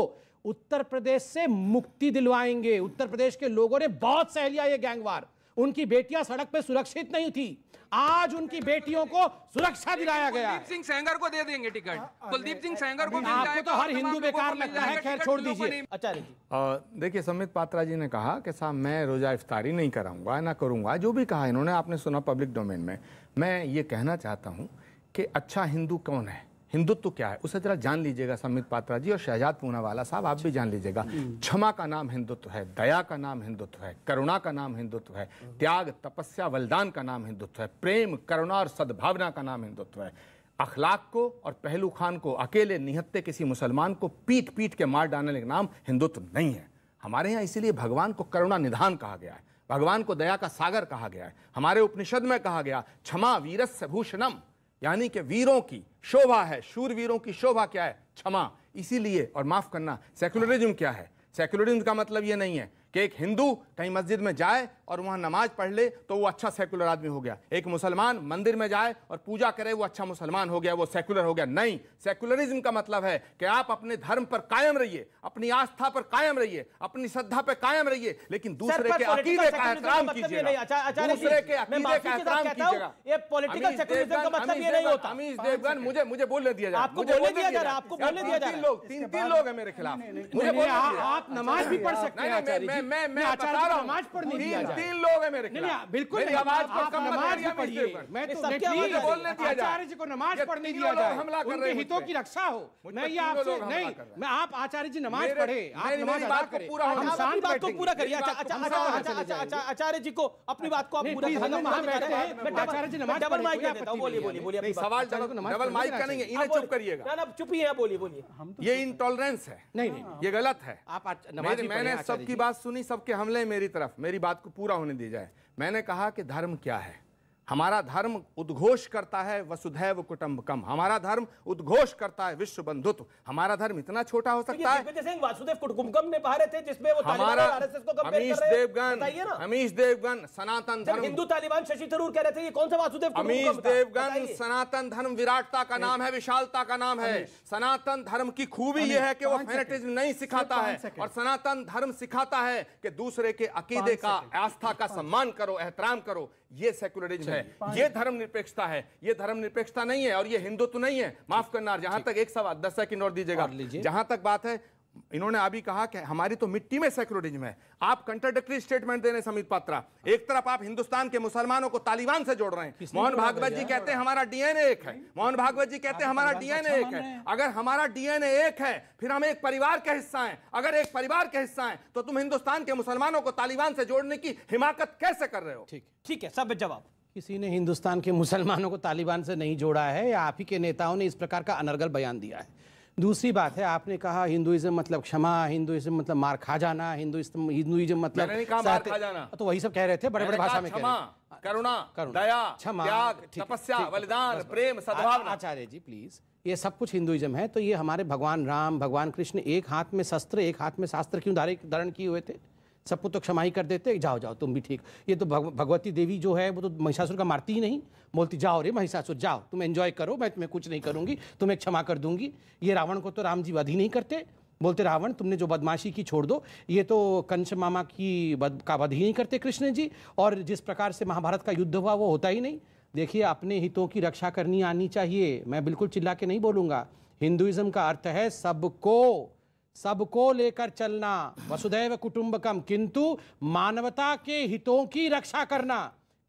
उत्तर प्रदेश से मुक्ति दिलवाएंगे उत्तर प्रदेश के लोगों ने बहुत सह लिया ये गैंगवार उनकी बेटियां सड़क पे सुरक्षित नहीं थी आज उनकी बेटियों को सुरक्षा दिलाया गया कुलदीप सिंह सेंगर को दे देंगे टिकट हाँ, हाँ, कुलदीप सिंह सेंगर को आपको तो हर हिंदू बेकार लगता है खैर छोड़ दीजिए आचार्य अच्छा, जी देखिए समित पात्रा जी ने कहा कि साहब मैं रोजा इफ्तारी नहीं कराऊंगा ना करूंगा जो भी कहा इन्होंने आपने सुना पब्लिक डोमेन में मैं ये कहना चाहता हूँ कि अच्छा हिंदू कौन है हिंदुत्व क्या है उसे जरा जान लीजिएगा समित पात्रा जी और शहजाद पूनावाला साहब आप भी जान लीजिएगा क्षमा का नाम हिंदुत्व है दया का नाम हिंदुत्व है करुणा का नाम हिंदुत्व है त्याग तपस्या बलिदान का नाम हिंदुत्व है प्रेम करुणा और सद्भावना का नाम हिंदुत्व है अखलाक को और पहलू खान को अकेले निहत्ते किसी मुसलमान को पीट पीट के मार डालने का नाम हिंदुत्व नहीं है हमारे यहाँ इसीलिए भगवान को करुणा निधान कहा गया है भगवान को दया का सागर कहा गया है हमारे उपनिषद में कहा गया क्षमा वीरस्य भूषणम यानी कि वीरों की शोभा है शूरवीरों की शोभा क्या है क्षमा इसीलिए और माफ करना सेकुलरिज्म क्या है सेक्युलरिज्म का मतलब ये नहीं है कि एक हिंदू कहीं मस्जिद में जाए और वहाँ नमाज पढ़ ले तो वो अच्छा सेकुलर आदमी हो गया एक मुसलमान मंदिर में जाए और पूजा करे वो अच्छा मुसलमान हो गया वो सेकुलर हो गया नहीं सेकुलरिज्म का मतलब है कि आप अपने धर्म पर कायम रहिए अपनी आस्था पर कायम रहिए अपनी श्रद्धा पर कायम रहिए लेकिन मतलब दूसरे के अकीदे का एहतराम कीजिएगा दूसरे के अकीदे का एहतराम कीजिएगा पॉलिटिकल सेकुलरिज्म का मतलब ये नहीं होता अमीश देवगन मुझे मुझे बोलने दिया जाए आपको बोलने दिया जा रहा है आपको बोलने दिया जा रहा है तीन लोग तीन तीन लोग है मेरे खिलाफ मुझे आप नमाज भी पढ़ सकते हैं मैं मैं बता रहा हूं हूँ पढ़ने दिया जाए तीन लोग हैं मेरे नहीं बिल्कुल मेरी आवाज पर कम नमाज पढ़िए मैं तो सबके नेटली बोलने दिया जाए आचार्य जी को नमाज पढ़ने दिया जाए हमला कर रहे हितों की रक्षा हो मैं ये आपसे नहीं मैं आप आचार्य जी नमाज पढ़े आप नमाज बात को पूरा हम इंसान तो बात को पूरा करिए अच्छा अच्छा अच्छा अच्छा आचार्य जी को अपनी बात को आप पूरा आचार्य जी नमाज डबल माइक देता हूं बोलिए बोलिए बोलिए सवाल डबल माइक का नहीं है इन्हें चुप करिएगा ना चुप ही है बोलिए बोलिए ये इनटॉलरेंस है नहीं नहीं ये गलत है आप नमाज मैंने सबकी बात सुनी सुनी सबके हमले मेरी तरफ मेरी बात को पूरा होने दी जाए मैंने कहा कि धर्म क्या है हमारा धर्म उद्घोष करता है वसुधैव कुटुंबकम हमारा धर्म उद्घोष करता है विश्व बंधुत्व हमारा धर्म इतना छोटा हो सकता है वासुदेव कुटुंबकम ने जिसमें वो हमारा अमीश देवगन अमीश देवगन सनातन धर्म हिंदू तालिबान शशि थरूर कह रहे थे ये कौन सा वासुदेव अमीश देवगन सनातन धर्म विराटता का नाम है विशालता का नाम है सनातन धर्म की खूबी यह है कि वो फेनेटिज्म नहीं सिखाता है और सनातन धर्म सिखाता है कि दूसरे के अकीदे का आस्था का सम्मान करो एहतराम करो ये सेकुलरिज्म है ये निरपेक्षता है ये निरपेक्षता नहीं है और ये हिंदुत्व नहीं है माफ करना जहां तक एक सवाल दस सेकंड और दीजिएगा जहां तक बात है इन्होंने अभी कहा कि हमारी तो मिट्टी में सेक्युलरिज्म है आप कंट्राडिक्टरी स्टेटमेंट देने समित पात्रा एक तरफ आप हिंदुस्तान के मुसलमानों को तालिबान से जोड़ रहे हैं मोहन भागवत जी कहते हैं हमारा डीएनए अच्छा एक है मोहन भागवत जी कहते हैं हमारा डीएनए एक है अगर हमारा डीएनए एक है फिर हम एक परिवार के हिस्सा है अगर एक परिवार के हिस्सा है तो तुम हिंदुस्तान के मुसलमानों को तालिबान से जोड़ने की हिमाकत कैसे कर रहे हो ठीक ठीक है सब जवाब किसी ने हिंदुस्तान के मुसलमानों को तालिबान से नहीं जोड़ा है या आप ही के नेताओं ने इस प्रकार का अनर्गल बयान दिया है दूसरी बात है आपने कहा हिंदुइज्म मतलब क्षमा हिंदुइज्म मतलब मार खा जाना हिंदुइज्म हिंदुइज्म मतलब मार खा जाना तो वही सब कह रहे थे बड़े बड़े भाषा में क्षमा हाँ, करुणा दया क्षमा तपस्या बलिदान प्रेम सद्भाव आचार्य जी प्लीज ये सब कुछ हिंदुइज्म है तो ये हमारे भगवान राम भगवान कृष्ण एक हाथ में शस्त्र एक हाथ में शास्त्र क्यों धारण किए हुए थे सबको तो क्षमा ही कर देते जाओ जाओ तुम भी ठीक ये तो भग, भगवती देवी जो है वो तो महिषासुर का मारती ही नहीं बोलती जाओ रे महिषासुर जाओ तुम एंजॉय करो मैं तुम्हें कुछ नहीं करूँगी तुम्हें क्षमा कर दूंगी ये रावण को तो राम जी वध ही नहीं करते बोलते रावण तुमने जो बदमाशी की छोड़ दो ये तो कंस मामा की बद, का वध ही नहीं करते कृष्ण जी और जिस प्रकार से महाभारत का युद्ध हुआ वो होता ही नहीं देखिए अपने हितों की रक्षा करनी आनी चाहिए मैं बिल्कुल चिल्ला के नहीं बोलूँगा हिंदुइज़्म का अर्थ है सबको सबको लेकर चलना वसुदैव कुटुंबकम किंतु मानवता के हितों की रक्षा करना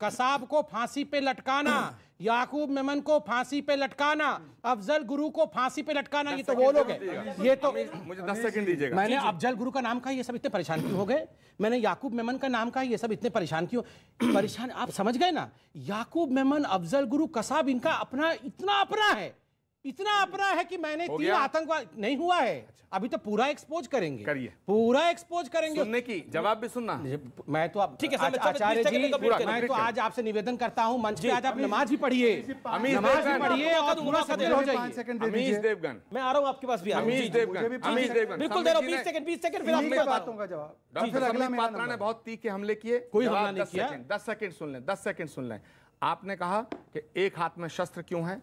कसाब को फांसी पे लटकाना याकूब मेमन को फांसी पे लटकाना अफजल गुरु को फांसी पे लटकाना ये तो वो लोग हैं ये तो मुझे दस सेकंड दीजिएगा मैंने अफजल गुरु का नाम कहा ये सब इतने परेशान क्यों हो गए मैंने याकूब मेमन का नाम कहा ये सब इतने परेशान क्यों परेशान आप समझ गए ना याकूब मेमन अफजल गुरु कसाब इनका अपना इतना अपना है इतना अपना है कि मैंने तीन आतंकवाद नहीं हुआ है अच्छा। अभी तो पूरा एक्सपोज करेंगे करिए पूरा एक्सपोज करेंगे सुनने की जवाब भी सुनना मैं तो आप ठीक है आचार्य जी तो मैं तो आज आपसे निवेदन करता हूं मंच पे आज आप नमाज भी पढ़िए नमाज भी पढ़िए और पूरा सत्य हो जाइए अमीश देवगन मैं आ रहा हूं आपके पास भी अमीश देवगन अमीश देवगन बिल्कुल दे रहा हूँ बीस सेकंड 20 सेकंड फिर आपकी बात का जवाब डॉक्टर अगला पात्रा ने बहुत तीखे हमले किए कोई हमला नहीं किया 10 सेकंड सुन लें 10 सेकंड सुन लें आपने कहा कि एक हाथ में शस्त्र क्यों है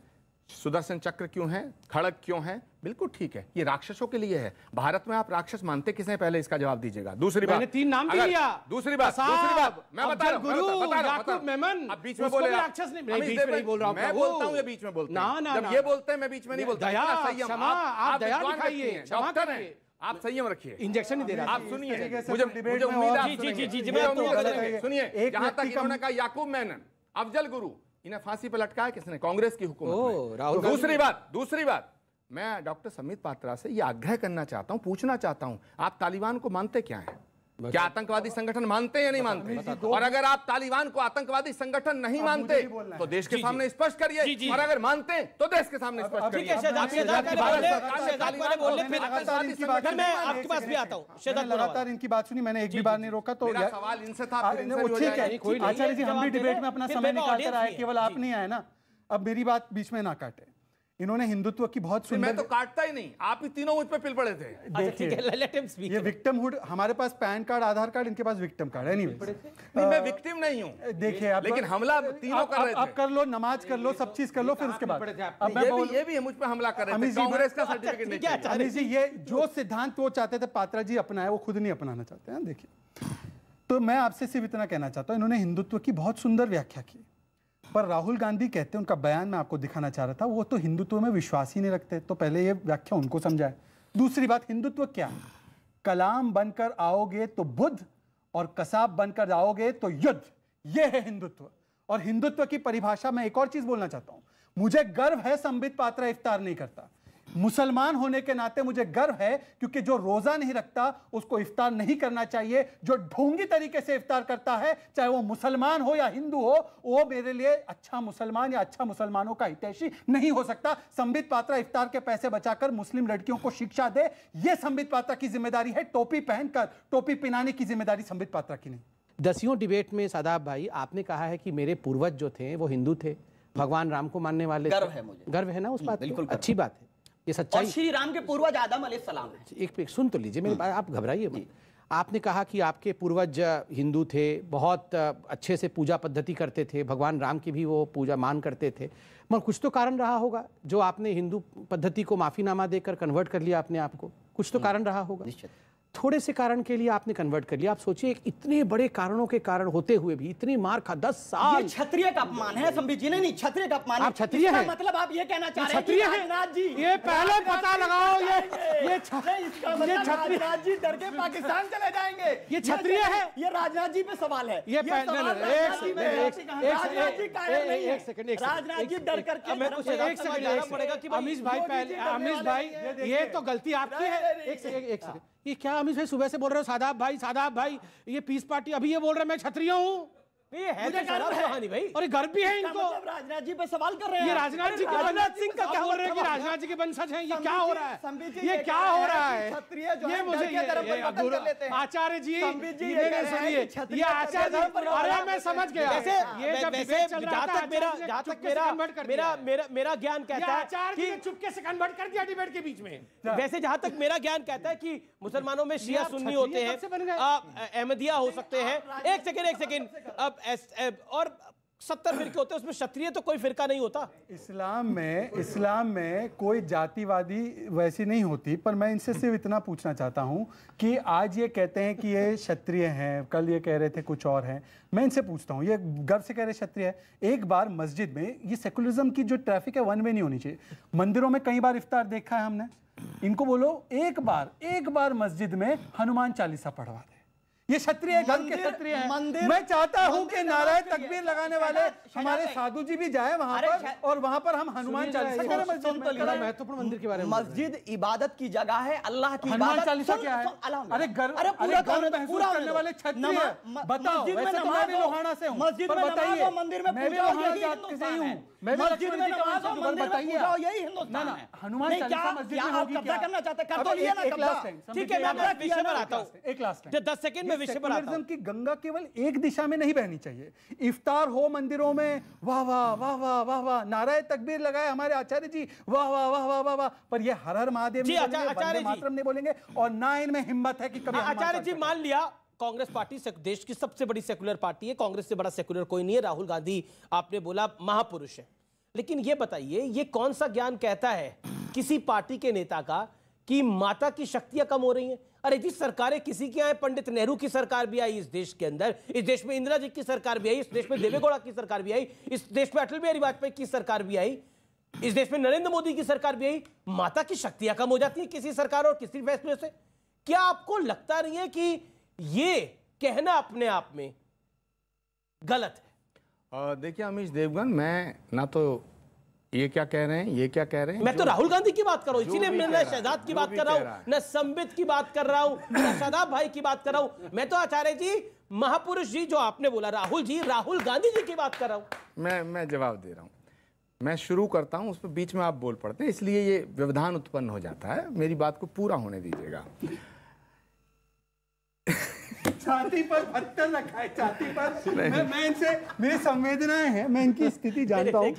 सुदर्शन चक्र क्यों है खड़क क्यों है बिल्कुल ठीक है ये राक्षसों के लिए है भारत में आप राक्षस मानते किसने पहले इसका जवाब दीजिएगा दूसरी बात तीन नाम भी लिया दूसरी बात दूसरी बात मैं बता रहा हूँ बीच में बोले राक्षस नहीं बोल रहा हूँ बोलता हूँ बीच में बोलता ना ना ये बोलते हैं मैं बीच में नहीं बोलता दया क्षमा आप दया दिखाइए आप संयम रखिए इंजेक्शन नहीं दे रहा आप सुनिए मुझे मुझे उम्मीद तो है सुनिए जहां तक इन्होंने कहा याकूब मैनन अफजल गुरु इन्हें फांसी पर लटकाया किसने कांग्रेस की हुकूमत राहुल तो दूसरी बात दूसरी बात मैं डॉक्टर समित पात्रा से यह आग्रह करना चाहता हूं पूछना चाहता हूं आप तालिबान को मानते क्या हैं क्या आतंकवादी संगठन मानते हैं या नहीं मानते और अगर आप तालिबान को आतंकवादी संगठन नहीं तो मानते तो देश के सामने स्पष्ट करिए और अगर तो मानते हैं तो देश के सामने स्पष्ट करिए लगातार इनकी बात सुनी मैंने एक भी बार नहीं रोका तो सवाल इनसे था ठीक है आचार्य जी हम भी डिबेट में अपना समय निकाल कर आए केवल आप नहीं आए ना अब मेरी बात बीच में ना काटे इन्होंने हिंदुत्व की बहुत सुंदर मैं तो काटता ही नहीं आप ही तीनों मुझ पे पिल पड़े थे अच्छा, देखिए ये विक्टिमहुड हमारे पास पैन कार्ड आधार कार्ड इनके पास विक्टिम कार्ड है नहीं, नहीं मैं विक्टिम नहीं हूँ देखिए आप लेकिन हमला तीनों कर रहे थे आप कर लो नमाज कर लो सब चीज कर लो फिर उसके बाद ये भी मुझ पर हमला कर रहे कांग्रेस का सर्टिफिकेट [laughs] अच्छा, अच्छा, अमित जी ये जो सिद्धांत वो चाहते थे पात्रा जी अपनाए वो खुद नहीं अपनाना चाहते हैं देखिए तो मैं आपसे सिर्फ इतना कहना चाहता हूँ इन्होंने हिंदुत्व की बहुत सुंदर व्याख्या की पर राहुल गांधी कहते हैं उनका बयान मैं आपको दिखाना चाह रहा था वो तो हिंदुत्व में विश्वास ही नहीं रखते तो पहले ये व्याख्या उनको समझाए दूसरी बात हिंदुत्व क्या कलाम बनकर आओगे तो बुद्ध और कसाब बनकर आओगे तो युद्ध ये है हिंदुत्व और हिंदुत्व की परिभाषा में एक और चीज बोलना चाहता हूं मुझे गर्व है संबित पात्रा इफ्तार नहीं करता मुसलमान होने के नाते मुझे गर्व है क्योंकि जो रोज़ा नहीं रखता उसको इफ्तार नहीं करना चाहिए जो ढोंगी तरीके से इफ्तार करता है चाहे वो मुसलमान हो या हिंदू हो वो मेरे लिए अच्छा मुसलमान या अच्छा मुसलमानों का हितैषी नहीं हो सकता संबित पात्रा इफ्तार के पैसे बचाकर मुस्लिम लड़कियों को शिक्षा दे ये संबित पात्रा की जिम्मेदारी है टोपी पहनकर टोपी पिनाने की जिम्मेदारी संबित पात्रा की नहीं दसियों डिबेट में सादाब भाई आपने कहा है कि मेरे पूर्वज जो थे वो हिंदू थे भगवान राम को मानने वाले गर्व है मुझे गर्व है ना उस बात बिल्कुल अच्छी बात है ये सच्चाई श्री राम के पूर्वज आदम सलाम है एक पे सुन तो लीजिए मेरे हम्म। बात आप घबराइए मत आपने कहा कि आपके पूर्वज हिंदू थे बहुत अच्छे से पूजा पद्धति करते थे भगवान राम की भी वो पूजा मान करते थे मगर कुछ तो कारण रहा होगा जो आपने हिंदू पद्धति को माफ़ीनामा देकर कन्वर्ट कर लिया अपने आप को कुछ तो हम्म। कारण रहा होगा निश्चित थोड़े से कारण के लिए आपने कन्वर्ट कर लिया आप सोचिए इतने बड़े कारणों के कारण होते हुए भी इतनी मार खा दस साल क्षत्रिय का अपमान है संबित जी ने नहीं क्षत्रिय का अपमान आप क्षत्रिय है मतलब आप ये कहना चाह रहे हैं क्षत्रिय है जी ये पहले पता लगाओ ये ये ये मतलब राजनाथ जी डर के पाकिस्तान चले जाएंगे ये क्षत्रिय है ये राजनाथ जी पे सवाल है ये राजनाथ जी डर करके अमीश भाई पहले अमीश भाई ये तो गलती आपकी है एक सेकंड एक सेकंड ये क्या बदतमीज सुबह से बोल रहे हो सादाब भाई सादाब भाई ये पीस पार्टी अभी ये बोल रहे मैं क्षत्रिय हूँ और है इनको मतलब राजनाथ जी पे सवाल कर रहे हैं राजनाथ जी राजनाथ सिंह का क्या राजनाथ जी के ये क्या हो रहा है ये क्या हो रहा है ये मुझे आचार्य जी मेरे सुनिए ये आचार्य अरे मैं समझ गया हाँ। ये जब मेरा ज्ञान कहता है चुपके से कन्वर्ट कर दिया डिबेट के बीच में वैसे जहां तक मेरा ज्ञान कहता है कि मुसलमानों में शिया सुन्नी होते हैं अहमदिया हो सकते हैं एक सेकेंड एक सेकेंड अब और सत्तर फिरके होते हैं उसमें क्षत्रिय तो कोई फिरका नहीं होता इस्लाम में इस्लाम में कोई जातिवादी वैसी नहीं होती पर मैं इनसे सिर्फ इतना पूछना चाहता हूँ कि आज ये कहते हैं कि ये क्षत्रिय हैं कल ये कह रहे थे कुछ और हैं मैं इनसे पूछता हूँ ये गर्व से कह रहे क्षत्रिय है एक बार मस्जिद में ये सेकुलरिज्म की जो ट्रैफिक है वन वे नहीं होनी चाहिए मंदिरों में कई बार इफ्तार देखा है हमने इनको बोलो एक बार एक बार मस्जिद में हनुमान चालीसा पढ़वा ये क्षत्रिय के क्षत्रिय मंदिर मैं चाहता हूँ कि नारायण तकबीर लगाने वाले हमारे साधु जी भी जाए वहाँ पर और वहाँ पर हम हनुमान चालीसा तो महत्वपूर्ण मंदिर के बारे में मस्जिद इबादत की जगह है अल्लाह की हनुमान चालीसा क्या है अरे घर अरे पूरा करने वाले बताओ से मस्जिद में तो बताइए मंदिर में मैं मस्जिद में यही हनुमान चालीसा मस्जिद करना चाहते ठीक है तो एक लास्ट में विषय पर की गंगा केवल एक दिशा में नहीं बहनी चाहिए इफ्तार हो मंदिरों में वाह वाह वाह वाह वाह वाह नाराय तकबीर लगाए हमारे आचार्य जी वाह वाह वाह वाह वाह वाह पर ये हर हर महादेव आचार्य मातरम नहीं बोलेंगे और ना इनमें हिम्मत है कि कभी आचार्य जी मान लिया कांग्रेस पार्टी देश की सबसे बड़ी सेकुलर पार्टी है कांग्रेस से बड़ा सेकुलर कोई नहीं है राहुल गांधी आपने बोला महापुरुष है लेकिन ये बताइए ये कौन सा ज्ञान कहता है किसी पार्टी के नेता का कि माता की शक्तियां कम हो रही हैं अरे जी सरकारें किसी की आए पंडित नेहरू की सरकार भी आई इस देश के अंदर इस देश में इंदिरा जी की सरकार भी आई इस देश में देवेगौड़ा की सरकार भी आई इस देश में अटल बिहारी वाजपेयी की सरकार भी आई इस देश में नरेंद्र मोदी की सरकार भी आई माता की शक्तियां कम हो जाती है किसी सरकार और किसी फैसले से क्या आपको लगता नहीं है कि ये कहना अपने आप में गलत है देखिए अमीश देवगन मैं ना तो ये क्या कह रहे हैं ये क्या कह रहे हैं मैं तो राहुल गांधी की बात कर रहा हूँ इसीलिए मैं न शहजाद की बात कर रहा हूँ न संबित की बात कर रहा हूँ न शहजाद भाई की बात कर रहा हूँ मैं तो आचार्य जी महापुरुष जी जो आपने बोला राहुल जी राहुल गांधी जी की बात कर रहा हूँ मैं मैं जवाब दे रहा हूँ मैं शुरू करता हूँ उस पर बीच में आप बोल पड़ते हैं इसलिए ये व्यवधान उत्पन्न हो जाता है मेरी बात को पूरा होने दीजिएगा छाती पर पत्थर रखा है छाती पर मैं, मैं इनसे मेरी संवेदनाएं हैं मैं इनकी स्थिति [laughs] जानता हूँ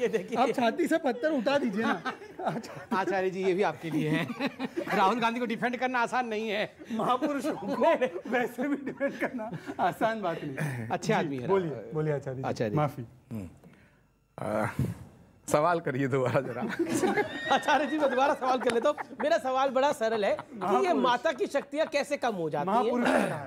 आप छाती से पत्थर उठा दीजिए ना [laughs] आचार्य जी ये भी आपके लिए है [laughs] राहुल गांधी को डिफेंड करना आसान नहीं है महापुरुष को वैसे भी डिफेंड करना आसान बात नहीं [clears throat] अच्छे आदमी है बोलिए बोलिए आचार्य आचार्य माफी हम्म। सवाल करिए दोबारा जरा आचार्य जी मैं दोबारा सवाल कर लेता हूँ मेरा सवाल बड़ा सरल है हाँ, कि ये माता की शक्तियाँ कैसे कम हो जाती है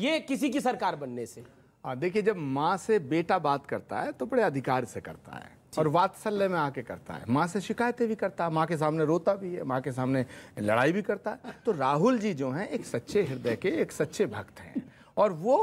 ये किसी की सरकार बनने से हाँ, देखिए जब माँ से बेटा बात करता है तो बड़े अधिकार से करता है और वात्सल्य में आके करता है माँ से शिकायतें भी करता है माँ के सामने रोता भी है माँ के सामने लड़ाई भी करता है तो राहुल जी जो हैं एक सच्चे हृदय के एक सच्चे भक्त हैं और वो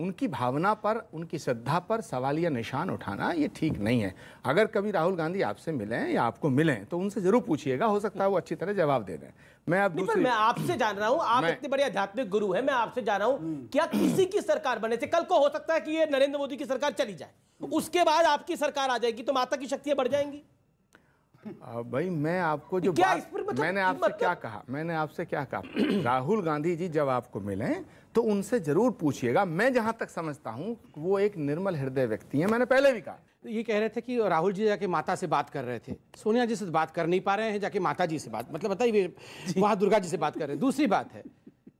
उनकी भावना पर उनकी श्रद्धा पर सवाल या निशान उठाना ये ठीक नहीं है अगर कभी राहुल गांधी आपसे मिलें या आपको मिलें तो उनसे जरूर पूछिएगा हो सकता है वो अच्छी तरह जवाब दे दें मैं अब दूसरी मैं आपसे जान रहा हूँ आप इतने बड़े आध्यात्मिक गुरु हैं मैं आपसे जान रहा हूँ क्या किसी की सरकार बने से कल को हो सकता है कि ये नरेंद्र मोदी की सरकार चली जाए तो उसके बाद आपकी सरकार आ जाएगी तो माता की शक्तियां बढ़ जाएंगी भाई मैं आपको जो क्या बात, मतलब मैंने आपसे क्या कहा मैंने आपसे क्या कहा राहुल गांधी जी जब आपको मिले तो उनसे जरूर पूछिएगा मैं जहां तक समझता हूँ वो एक निर्मल हृदय व्यक्ति है मैंने पहले भी कहा तो ये कह रहे थे कि राहुल जी जाके माता से बात कर रहे थे सोनिया जी से तो बात कर नहीं पा रहे हैं जाके माता जी से बात मतलब बताइए वहां दुर्गा जी से बात कर रहे हैं दूसरी बात है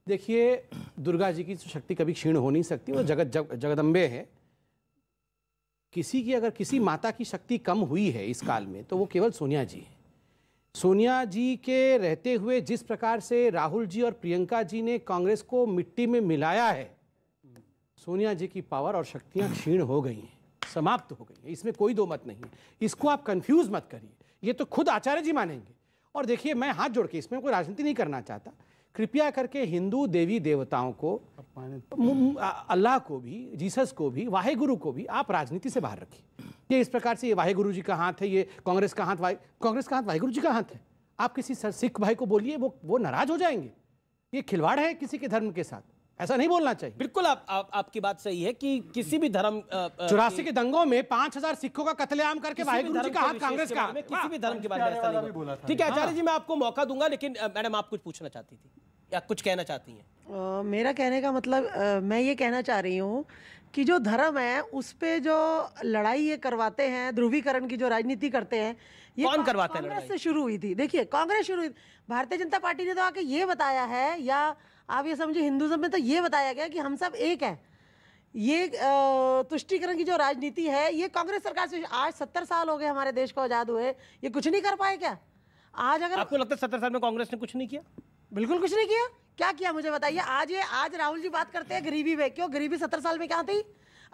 देखिए दुर्गा जी की तो शक्ति कभी क्षीण हो नहीं सकती वो जगत जग, जगदम्बे है किसी की अगर किसी माता की शक्ति कम हुई है इस काल में तो वो केवल सोनिया जी है सोनिया जी के रहते हुए जिस प्रकार से राहुल जी और प्रियंका जी ने कांग्रेस को मिट्टी में मिलाया है सोनिया जी की पावर और शक्तियां क्षीण हो गई हैं समाप्त हो गई हैं इसमें कोई दो मत नहीं है इसको आप कंफ्यूज मत करिए ये तो खुद आचार्य जी मानेंगे और देखिए मैं हाथ जोड़ के इसमें कोई राजनीति नहीं करना चाहता कृपया करके हिंदू देवी देवताओं को अल्लाह को भी जीसस को भी वाहे गुरु को भी आप राजनीति से बाहर रखिए ये इस प्रकार से ये वाहे गुरु जी का हाथ है ये कांग्रेस का हाथ कांग्रेस का हाथ वाहे गुरु जी का हाथ है आप किसी सिख भाई को बोलिए वो वो नाराज हो जाएंगे ये खिलवाड़ है किसी के धर्म के साथ ऐसा नहीं बोलना चाहिए बिल्कुल आप, आप आपकी बात सही है कि किसी भी धर्म चौरासी के दंगों में पांच हजार सिखों का कत्लेआम करके वाहिगुरु जी का हाथ कांग्रेस का किसी भी धर्म की बात हाँ, ऐसा नहीं बोला ठीक है आचार्य हाँ। जी मैं आपको मौका दूंगा लेकिन मैडम आप कुछ पूछना चाहती थी या कुछ कहना चाहती है मेरा कहने का मतलब मैं ये कहना चाह रही हूँ कि जो धर्म है उस पर जो लड़ाई ये करवाते हैं ध्रुवीकरण की जो राजनीति करते हैं ये कौन करवाते हैं कांग्रेस से शुरू हुई थी देखिए कांग्रेस शुरू हुई भारतीय जनता पार्टी ने तो आके ये बताया है या आप ये समझो हिंदुज़म में तो ये बताया गया कि हम सब एक हैं ये तुष्टिकरण की जो राजनीति है ये कांग्रेस सरकार से आज सत्तर साल हो गए हमारे देश को आज़ाद हुए ये कुछ नहीं कर पाए क्या आज अगर आपको लगता है सत्तर साल में कांग्रेस ने कुछ नहीं किया बिल्कुल कुछ नहीं किया क्या किया मुझे बताइए आज ये आज राहुल जी बात करते हैं गरीबी में क्यों गरीबी सत्तर साल में क्या थी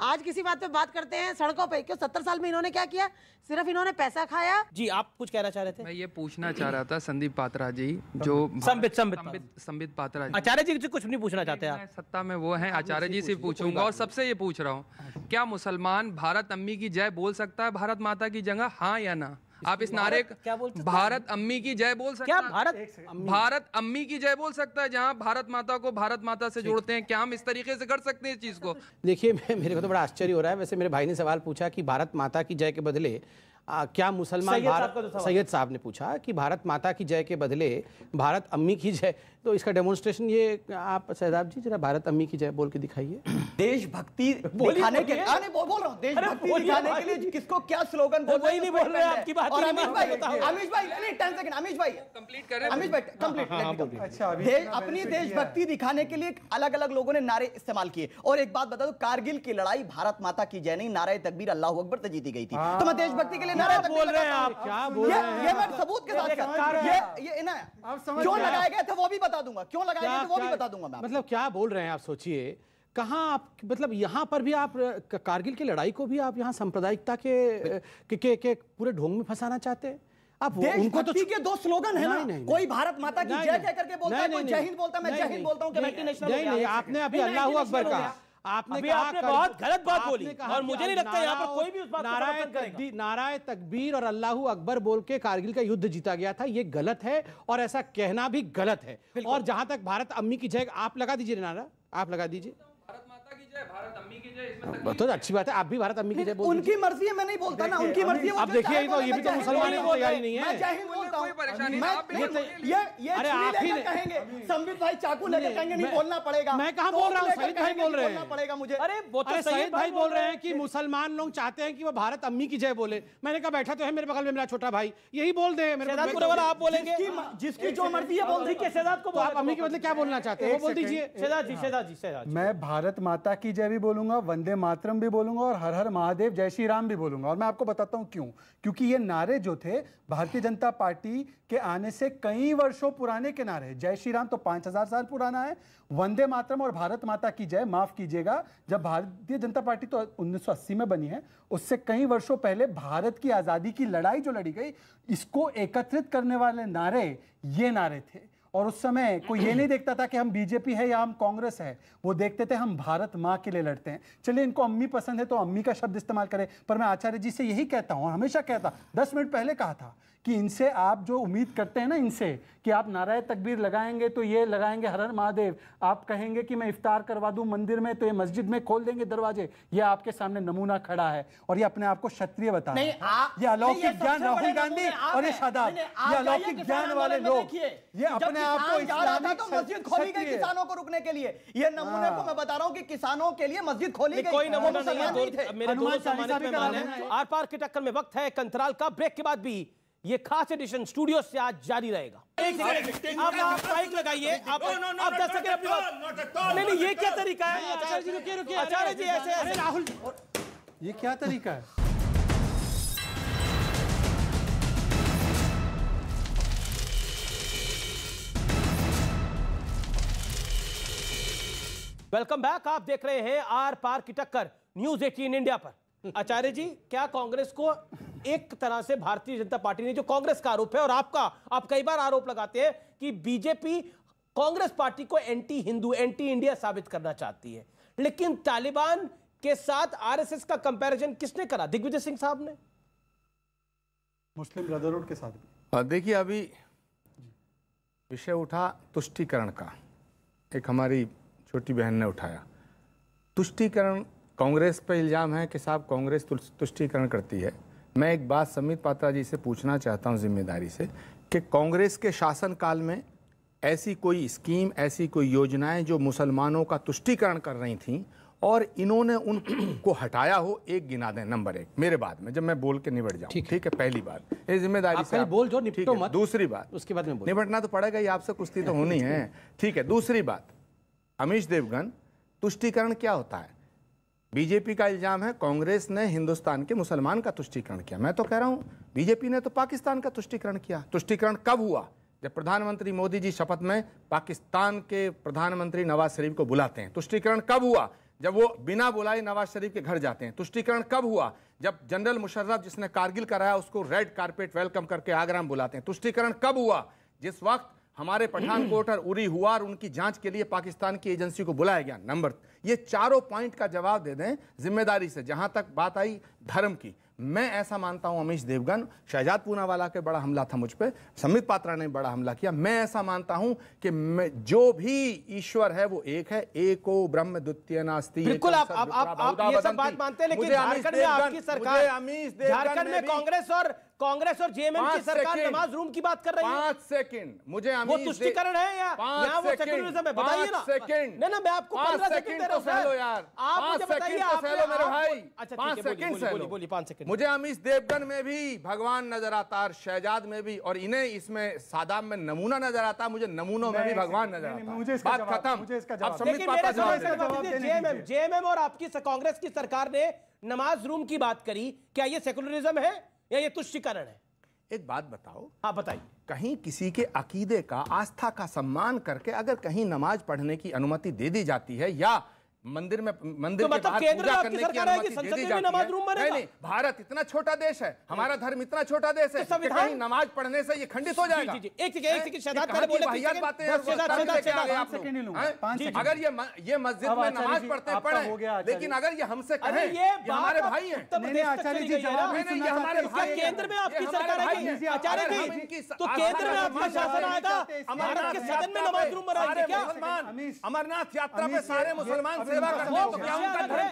आज किसी बात पे बात करते हैं सड़कों पे क्यों सत्तर साल में इन्होंने क्या किया सिर्फ इन्होंने पैसा खाया जी आप कुछ कहना चाह रहे थे मैं ये पूछना चाह रहा था संदीप पात्रा जी जो संबित संबित संबित पात्रा जी आचार्य जी कुछ नहीं पूछना चाहते हैं सत्ता में वो है आचार्य जी से पूछूंगा और सबसे ये पूछ रहा हूँ क्या मुसलमान भारत अम्मी की जय बोल सकता है भारत माता की जगह हाँ या ना आप इस नारे क्या बोलते भारत अम्मी की जय बोल सकते भारत भारत अम्मी की जय बोल सकता है जहाँ भारत माता को भारत माता से जोड़ते हैं क्या हम इस तरीके से कर सकते हैं इस चीज को देखिए मेरे को तो बड़ा आश्चर्य हो रहा है वैसे मेरे भाई ने सवाल पूछा कि भारत माता की जय के बदले आ, क्या मुसलमान भारत तो सैयद साहब ने पूछा कि भारत माता की जय के बदले भारत अम्मी की जय तो इसका डेमोन्स्ट्रेशन ये आप शहजाद जी जरा भारत अम्मी की जय बोल के दिखाइए [coughs] देशभक्ति दिखाने के आ, नहीं बोल रहा हूँ हाँ, हाँ, अच्छा, देशभक्ति दिखाने के लिए किसको क्या स्लोगन बोल वही नहीं बोल रहे आपकी बात अमित भाई अमित भाई नहीं 10 सेकंड अमित भाई कंप्लीट करें अमित भाई कंप्लीट अच्छा अपनी देशभक्ति दिखाने के लिए अलग अलग लोगों ने नारे इस्तेमाल किए और एक बात बता दो कारगिल की लड़ाई भारत माता की जय नहीं नारा तकबीर अल्लाह अकबर से जीती गई थी हाँ। तो मैं देशभक्ति के लिए नारा बोल रहे हैं आप क्या बोल रहे हैं ये मैं सबूत के साथ ये ये ना जो लगाए गए थे वो भी बता बता दूंगा क्यों लगाया तो वो भी बता दूंगा मैं मतलब क्या बोल रहे हैं आप सोचिए कहाँ आप मतलब यहाँ पर भी आप कारगिल की लड़ाई को भी आप यहाँ सांप्रदायिकता के के, के, के पूरे ढोंग में फंसाना चाहते हैं आप उनको तो के दो स्लोगन है ना नहीं, नहीं, कोई भारत माता की जय जय करके बोलता है कोई जय हिंद बोलता है मैं जय हिंद बोलता हूँ आपने अभी अल्लाह अकबर कहा आपने कहा आपने बहुत गलत बात बोली और मुझे नहीं लगता यहाँ पर कोई भी उस बात नाराय तकबीर और अल्लाह अकबर बोल के कारगिल का युद्ध जीता गया था ये गलत है और ऐसा कहना भी गलत है और जहां तक भारत अम्मी की जय आप लगा दीजिए नारा आप लगा दीजिए तो अच्छी बात है आप भी भारत अम्मी की जय उनकी मर्जी है मैं नहीं बोलता ना उनकी मर्जी है आप देखिए तो ये भी तो मुसलमान की तैयारी नहीं है अरे आप ही कहेंगे संबित भाई चाकू लेकर कहेंगे नहीं बोलना पड़ेगा मैं कहा बोल रहा हूँ शहीद भाई बोल रहे हैं पड़ेगा मुझे अरे वो तो शहीद भाई बोल रहे हैं कि मुसलमान लोग चाहते हैं कि वो भारत अम्मी की जय बोले मैंने कहा बैठा तो है मेरे बगल में मेरा छोटा भाई यही बोल दे मेरे आप बोलेंगे जिसकी जो मर्जी है बोल रही शहजाद को आप अम्मी के बदले क्या बोलना चाहते हैं वो बोल दीजिए शहजाद जी शहजाद जी शहजाद मैं भारत माता की जय भी बोलूंगा वंदे मातरम भी बोलूंगा और हर हर महादेव जय श्री राम भी बोलूंगा और मैं आपको बताता हूँ क्यों क्योंकि ये नारे जो थे भारतीय जनता पार्टी के आने से कई वर्षों पुराने के नारे जय श्री राम तो पांच हज़ार साल पुराना है वंदे मातरम और भारत माता की जय माफ़ कीजिएगा जब भारतीय जनता पार्टी तो उन्नीस में बनी है उससे कई वर्षों पहले भारत की आज़ादी की लड़ाई जो लड़ी गई इसको एकत्रित करने वाले नारे ये नारे थे और उस समय कोई ये नहीं देखता था कि हम बीजेपी है या हम कांग्रेस है वो देखते थे हम भारत माँ के लिए लड़ते हैं चलिए इनको अम्मी पसंद है तो अम्मी का शब्द इस्तेमाल करें पर मैं आचार्य जी से यही कहता हूँ हमेशा कहता दस मिनट पहले कहा था कि इनसे आप जो उम्मीद करते हैं ना इनसे कि आप नाराय तकबीर लगाएंगे तो ये लगाएंगे हर हर महादेव आप कहेंगे कि मैं इफ्तार करवा दूं मंदिर में तो ये मस्जिद में खोल देंगे दरवाजे ये आपके सामने नमूना खड़ा है और ये अपने आप को क्षत्रिय बता नहीं, आ, ये अलौकिक ज्ञान राहुल गांधी और ये शादाब ये अलौकिक ज्ञान वाले लोग ये अपने आप को तो किसानों को रुकने के लिए ये नमूने को हाँ। मैं बता रहा हूँ की किसानों के लिए मस्जिद खोली कोई नमूना नहीं है आर पार के टक्कर में वक्त है कंतराल का ब्रेक के बाद भी ये खास एडिशन स्टूडियो से आज जारी रहेगा आप आप लगाइए आप आप दस सेकंड अपनी बात नहीं नहीं ये क्या तरीका है आचार्य जी रुकिए रुकिए आचार्य जी ऐसे राहुल ये क्या तरीका है वेलकम बैक आप देख रहे हैं आर पार की टक्कर न्यूज 18 इंडिया पर आचार्य जी क्या कांग्रेस को एक तरह से भारतीय जनता पार्टी ने जो कांग्रेस का आरोप है और आपका आप कई बार आरोप लगाते हैं कि बीजेपी कांग्रेस पार्टी को एंटी हिंदू एंटी इंडिया साबित करना चाहती है लेकिन तालिबान के साथ आरएसएस का कंपैरिजन किसने करा दिग्विजय सिंह साहब ने मुस्लिम ब्रदरहुड के साथ देखिए अभी विषय उठा तुष्टिकरण का एक हमारी छोटी बहन ने उठाया तुष्टिकरण कांग्रेस पर इल्ज़ाम है कि साहब कांग्रेस तुष्टिकरण करती है मैं एक बात समित पात्रा जी से पूछना चाहता हूँ जिम्मेदारी से कि कांग्रेस के शासनकाल में ऐसी कोई स्कीम ऐसी कोई योजनाएं जो मुसलमानों का तुष्टिकरण कर रही थीं और इन्होंने उनको हटाया हो एक गिना दें नंबर एक मेरे बाद में जब मैं बोल के निबट जाऊं ठीक, ठीक है पहली बात ये जिम्मेदारी से बोल जो निपटो मत दूसरी बात उसके बाद में निबटना तो पड़ेगा ही आपसे कुश्ती तो होनी है [laughs] ठीक है दूसरी बात अमीश देवगन तुष्टिकरण क्या होता है बीजेपी का इल्ज़ाम है कांग्रेस ने हिंदुस्तान के मुसलमान का तुष्टिकरण किया मैं तो कह रहा हूं बीजेपी ने तो पाकिस्तान का तुष्टिकरण किया तुष्टिकरण कब हुआ जब प्रधानमंत्री मोदी जी शपथ में पाकिस्तान के प्रधानमंत्री नवाज शरीफ को बुलाते हैं तुष्टिकरण कब हुआ जब वो बिना बुलाए नवाज शरीफ के घर जाते हैं तुष्टिकरण कब हुआ जब जनरल मुशर्रफ जिसने कारगिल कराया उसको रेड कारपेट वेलकम करके आगरा में बुलाते हैं तुष्टिकरण कब हुआ जिस वक्त हमारे पठानकोट और उरी हुआ और उनकी जांच के लिए पाकिस्तान की एजेंसी को बुलाया गया नंबर ये चारों पॉइंट का जवाब दे दें जिम्मेदारी से जहां तक बात आई धर्म की मैं ऐसा मानता हूं अमीश देवगन शहजाद पूनावाला के बड़ा हमला था मुझ पर समित पात्रा ने बड़ा हमला किया मैं ऐसा मानता हूं कि मैं जो भी ईश्वर है वो एक है एको ब्रह्म द्वितीय नास्ती बिल्कुल आप आप आप, ये सब बात मानते हैं लेकिन झारखंड में आपकी सरकार झारखंड में कांग्रेस और कांग्रेस और जेएमएम की सरकार नमाज रूम की बात कर रही है पांच सेकंड मुझे वो तुष्टिकरण है या यहाँ वो सेकुलरिज्म है बताइए ना सेकंड नहीं ना मैं आपको पंद्रह सेकंड तो रहा यार आप मुझे बताइए तो आप मेरे भाई अच्छा पांच सेकंड बोली बोली पांच सेकंड मुझे अमीश देवगन में भी भगवान नजर आता और शहजाद में भी और इन्हें इसमें सादाब में नमूना नजर आता मुझे नमूनों में भी भगवान नजर आता मुझे मुझे इसका जवाब जेएमएम जेएमएम और आपकी कांग्रेस की सरकार ने नमाज रूम की बात करी क्या ये सेकुलरिज्म है या ये तुष्टिकरण है एक बात बताओ हाँ बताइए कहीं किसी के अकीदे का आस्था का सम्मान करके अगर कहीं नमाज पढ़ने की अनुमति दे दी जाती है या मंदिर में मंदिर तो मतलब केंद्र की सरकार है संसद में नमाज रूम बनेगा नहीं भारत इतना छोटा देश है हमारा धर्म इतना छोटा देश है तो कहीं नमाज पढ़ने से ये खंडित हो जाएगा अगर ये ये मस्जिद में नमाज पढ़ते पढ़े लेकिन अगर ये हमसे कहे ये हमारे भाई हैं आचार्य जी जवाब ये हमारे भाई केंद्र में आपकी सरकार है आचार्य जी तो केंद्र में आपका शासन आएगा अमरनाथ तो सदन में नमाज रूम बनाएंगे क्या अमरनाथ यात्रा में सारे मुसलमान सेवा तो करते हो तो क्या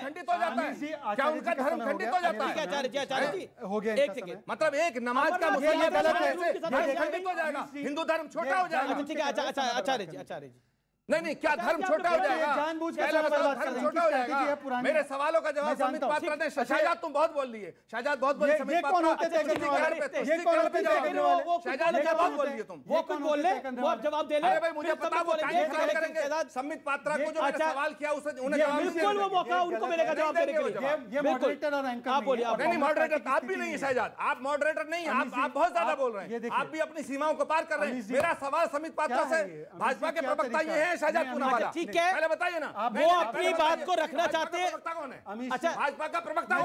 उनका धर्म खंडित हो जाता है क्या उनका धर्म खंडित हो जाता है आचार्य जी आचार्य जी हो गया एक सेकंड मतलब एक नमाज का मुसलमान गलत है खंडित हो जाएगा हिंदू धर्म छोटा हो जाएगा अच्छा, ठीक है अच्छा, अच्छा, आचार्य जी आचार्य जी नहीं नहीं क्या धर्म छोटा हो जाएगा मतलब छोटा हो जाएगा मेरे सवालों का जवाब समित पात्रा ने अच्छा, शाहजाद तुम बहुत बोल लिए शाहजाद बहुत बोले समित जवाब दे पात्रा समित पात्रा को जो अच्छा- सवाल किया उसे उन्हें मॉडरेटर आप भी नहीं शाहजाद आप मॉडरेटर नहीं आप आप बहुत ज्यादा बोल रहे हैं आप भी अपनी सीमाओं को पार कर रहे हैं मेरा सवाल समित पात्रा से भाजपा के प्रवक्ता ये है है शहजाद पूना वाला ठीक है पहले बताइए ना वो अपनी बात को रखना चाहते हैं अच्छा भाजपा का प्रवक्ता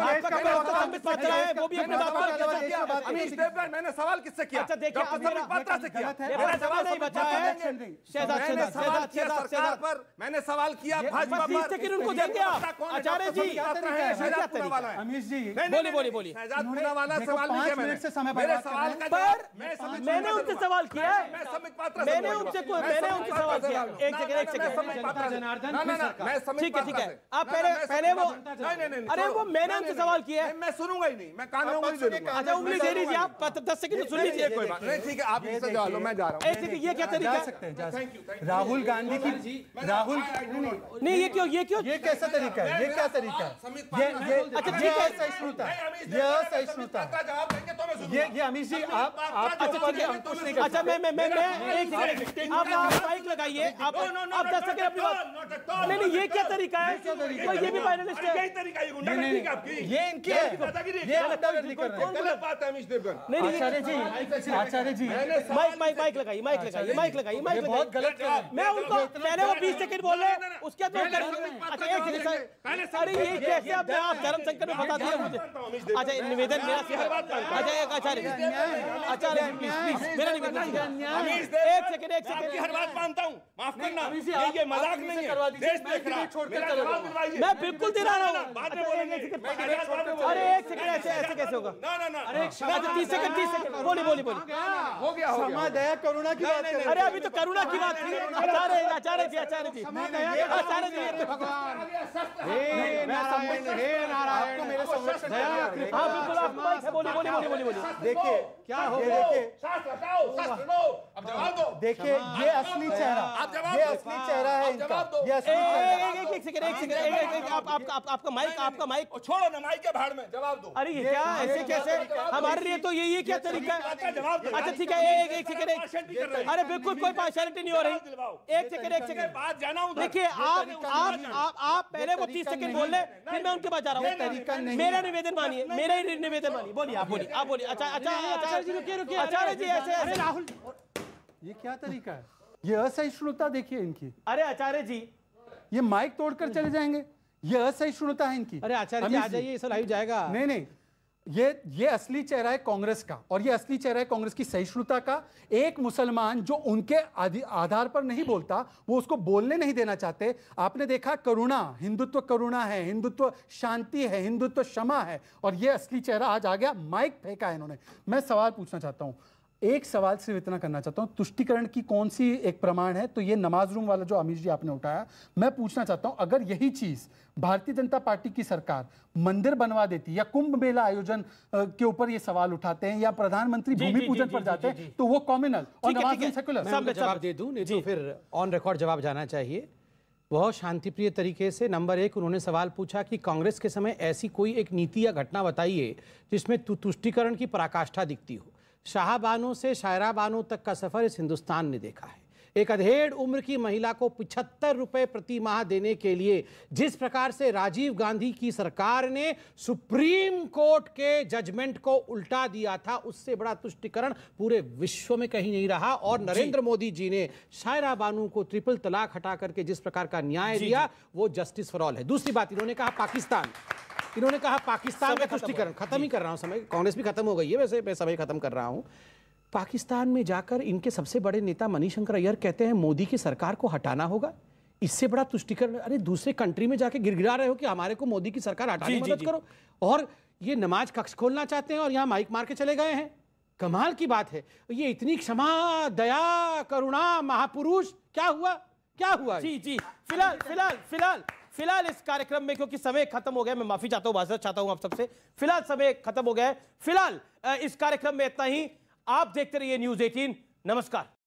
अमित पात्रा है वो भी अपनी बात को रखना चाहते हैं मैंने सवाल किससे किया अच्छा देखिए अमित पात्रा से किया मेरा सवाल नहीं बचा है शहजाद शहजाद शहजाद शहजाद सरकार पर मैंने सवाल किया भाजपा पर लेकिन उनको देंगे आप आचार्य जी शहजाद पूना वाला है अमीश जी बोलिए बोलिए बोलिए शहजाद पूना वाला सवाल नहीं किया मैंने समय मेरे सवाल का मैंने उनसे सवाल किया मैंने उनसे मैंने उनसे सवाल किया एक मैं सवाल किया उंगली दे दीजिए आप सेकंड तो सुन लीजिए आप ये क्या तरीका राहुल गांधी की राहुल नहीं ये क्यों ये क्यों ये कैसा तरीका है ये क्या तरीका है ये ये अच्छा ठीक है ये जवाब देंगे तो मैं ये ये अमीश जी आप आप अच्छा ठीक है अच्छा मैं मैं मैं एक आप लगाइए आप आप जा सके अपनी बात नहीं नहीं ये क्या तरीका है तो ये भी फाइनलिस्ट है यही तरीका ये गुंडागर्दी का आपकी ये इनकी ये गुंडागर्दी कर रहे हैं गलत बात है अमित देवगन नहीं Acharya ji Acharya ji mike mike mike लगाइए माइक लगाइए माइक लगाइए माइक लगाइए बहुत गलत मैं उनको मैंने वो 20 सेकंड बोले उसके बाद अच्छा एक सेकंड अरे ये कैसे आप आप धर्म संकट में बता दिया मुझे अच्छा निवेदन मेरा से अच्छा एक आचार्य आचार्य प्लीज मेरा निवेदन एक सेकंड एक सेकंड हर बात मानता हूं माफ करना ना ये ये मजाक नहीं है देश देख रहा मैं बिल्कुल रहा हूं बाद में बोलेंगे अरे एक सेकंड ऐसे ऐसे कैसे होगा ना ना ना अरे 30 सेकंड 30 सेकंड हो गया हो गया दया करुणा की बात कर अरे अभी तो करुणा की बात थी जी जी जी भगवान हे नारायण हे नारायण आपको मेरे संरक्षण हां बिल्कुल आप माइक से देखिए क्या हो देखिए शास्त्र हटाओ शास्त्र लो अब जवाब दो देखिए ये असली चेहरा आप जवाब असली चेहरा है आपका माइक आपका माइक छोड़ो ना माइक के भाड़ में जवाब दो अरे ये क्या ऐसे कैसे हमारे लिए तो यही क्या तरीका अच्छा ठीक है एक एक सेकंड अरे बिल्कुल कोई पार्शलिटी नहीं हो रही एक सेकंड एक सेकंड बात जाना देखिए आप आप आप पहले वो तीस सेकंड बोल ले फिर मैं उनके पास जा रहा हूँ मेरा निवेदन मानिए मेरा ही निवेदन मानिए बोलिए आप बोलिए आप बोलिए अच्छा अच्छा जी रुकिए रुकिए जी अच्छा, ऐसे अरे राहुल ये क्या तरीका है ये असहिष्णुता देखिए इनकी अरे आचार्य जी ये माइक तोड़कर चले जाएंगे ये असहिष्णुता है इनकी अरे आचार्य जी आ जाइए सर लाइव जाएगा नहीं नहीं ये ये असली चेहरा है कांग्रेस का और ये असली चेहरा है कांग्रेस की सहिष्णुता का एक मुसलमान जो उनके आधार पर नहीं बोलता वो उसको बोलने नहीं देना चाहते आपने देखा करुणा हिंदुत्व करुणा है हिंदुत्व शांति है हिंदुत्व क्षमा है और ये असली चेहरा आज आ गया माइक फेंका है इन्होंने मैं सवाल पूछना चाहता हूँ एक सवाल सिर्फ इतना करना चाहता हूँ तुष्टिकरण की कौन सी एक प्रमाण है तो ये नमाज रूम वाला जो अमीश जी आपने उठाया मैं पूछना चाहता हूँ अगर यही चीज़ भारतीय जनता पार्टी की सरकार मंदिर बनवा देती या कुंभ मेला आयोजन के ऊपर ये सवाल उठाते हैं या प्रधानमंत्री भूमि पूजन पर जाते हैं तो वो कॉमनल और नमाज रूम सेकुलर जवाब दे दू तो फिर ऑन रिकॉर्ड जवाब जाना चाहिए बहुत शांतिप्रिय तरीके से नंबर एक उन्होंने सवाल पूछा कि कांग्रेस के समय ऐसी कोई एक नीति या घटना बताइए जिसमें तुष्टिकरण की पराकाष्ठा दिखती हो शाहबानों से शायराबानों तक का सफ़र इस हिंदुस्तान ने देखा है एक अधेड़ उम्र की महिला को पिछहत्तर रुपये प्रति माह देने के लिए जिस प्रकार से राजीव गांधी की सरकार ने सुप्रीम कोर्ट के जजमेंट को उल्टा दिया था उससे बड़ा तुष्टिकरण पूरे विश्व में कहीं नहीं रहा और नरेंद्र मोदी जी ने शायरा बानू को ट्रिपल तलाक हटा करके जिस प्रकार का न्याय दिया वो जस्टिस फॉर ऑल है दूसरी बात इन्होंने कहा पाकिस्तान इन्होंने कहा पाकिस्तान का तुष्टिकरण खत्म ही कर रहा हूँ समय कांग्रेस भी खत्म हो गई है वैसे मैं समय खत्म कर रहा हूँ पाकिस्तान में जाकर इनके सबसे बड़े नेता शंकर अय्यर कहते हैं मोदी की सरकार को हटाना होगा इससे बड़ा तुष्टिकरण अरे दूसरे कंट्री में जाके गिरगिरा रहे हो कि हमारे को मोदी की सरकार हटाने मदद करो और ये नमाज कक्ष खोलना चाहते हैं और यहाँ माइक मार के चले गए हैं कमाल की बात है ये इतनी क्षमा दया करुणा महापुरुष क्या हुआ क्या हुआ जी जी फिलहाल फिलहाल फिलहाल फिलहाल इस कार्यक्रम में क्योंकि समय खत्म हो गया मैं माफी चाहता हूं माजरत चाहता हूं आप सबसे फिलहाल समय खत्म हो गया है फिलहाल इस कार्यक्रम में इतना ही आप देखते रहिए न्यूज एटीन नमस्कार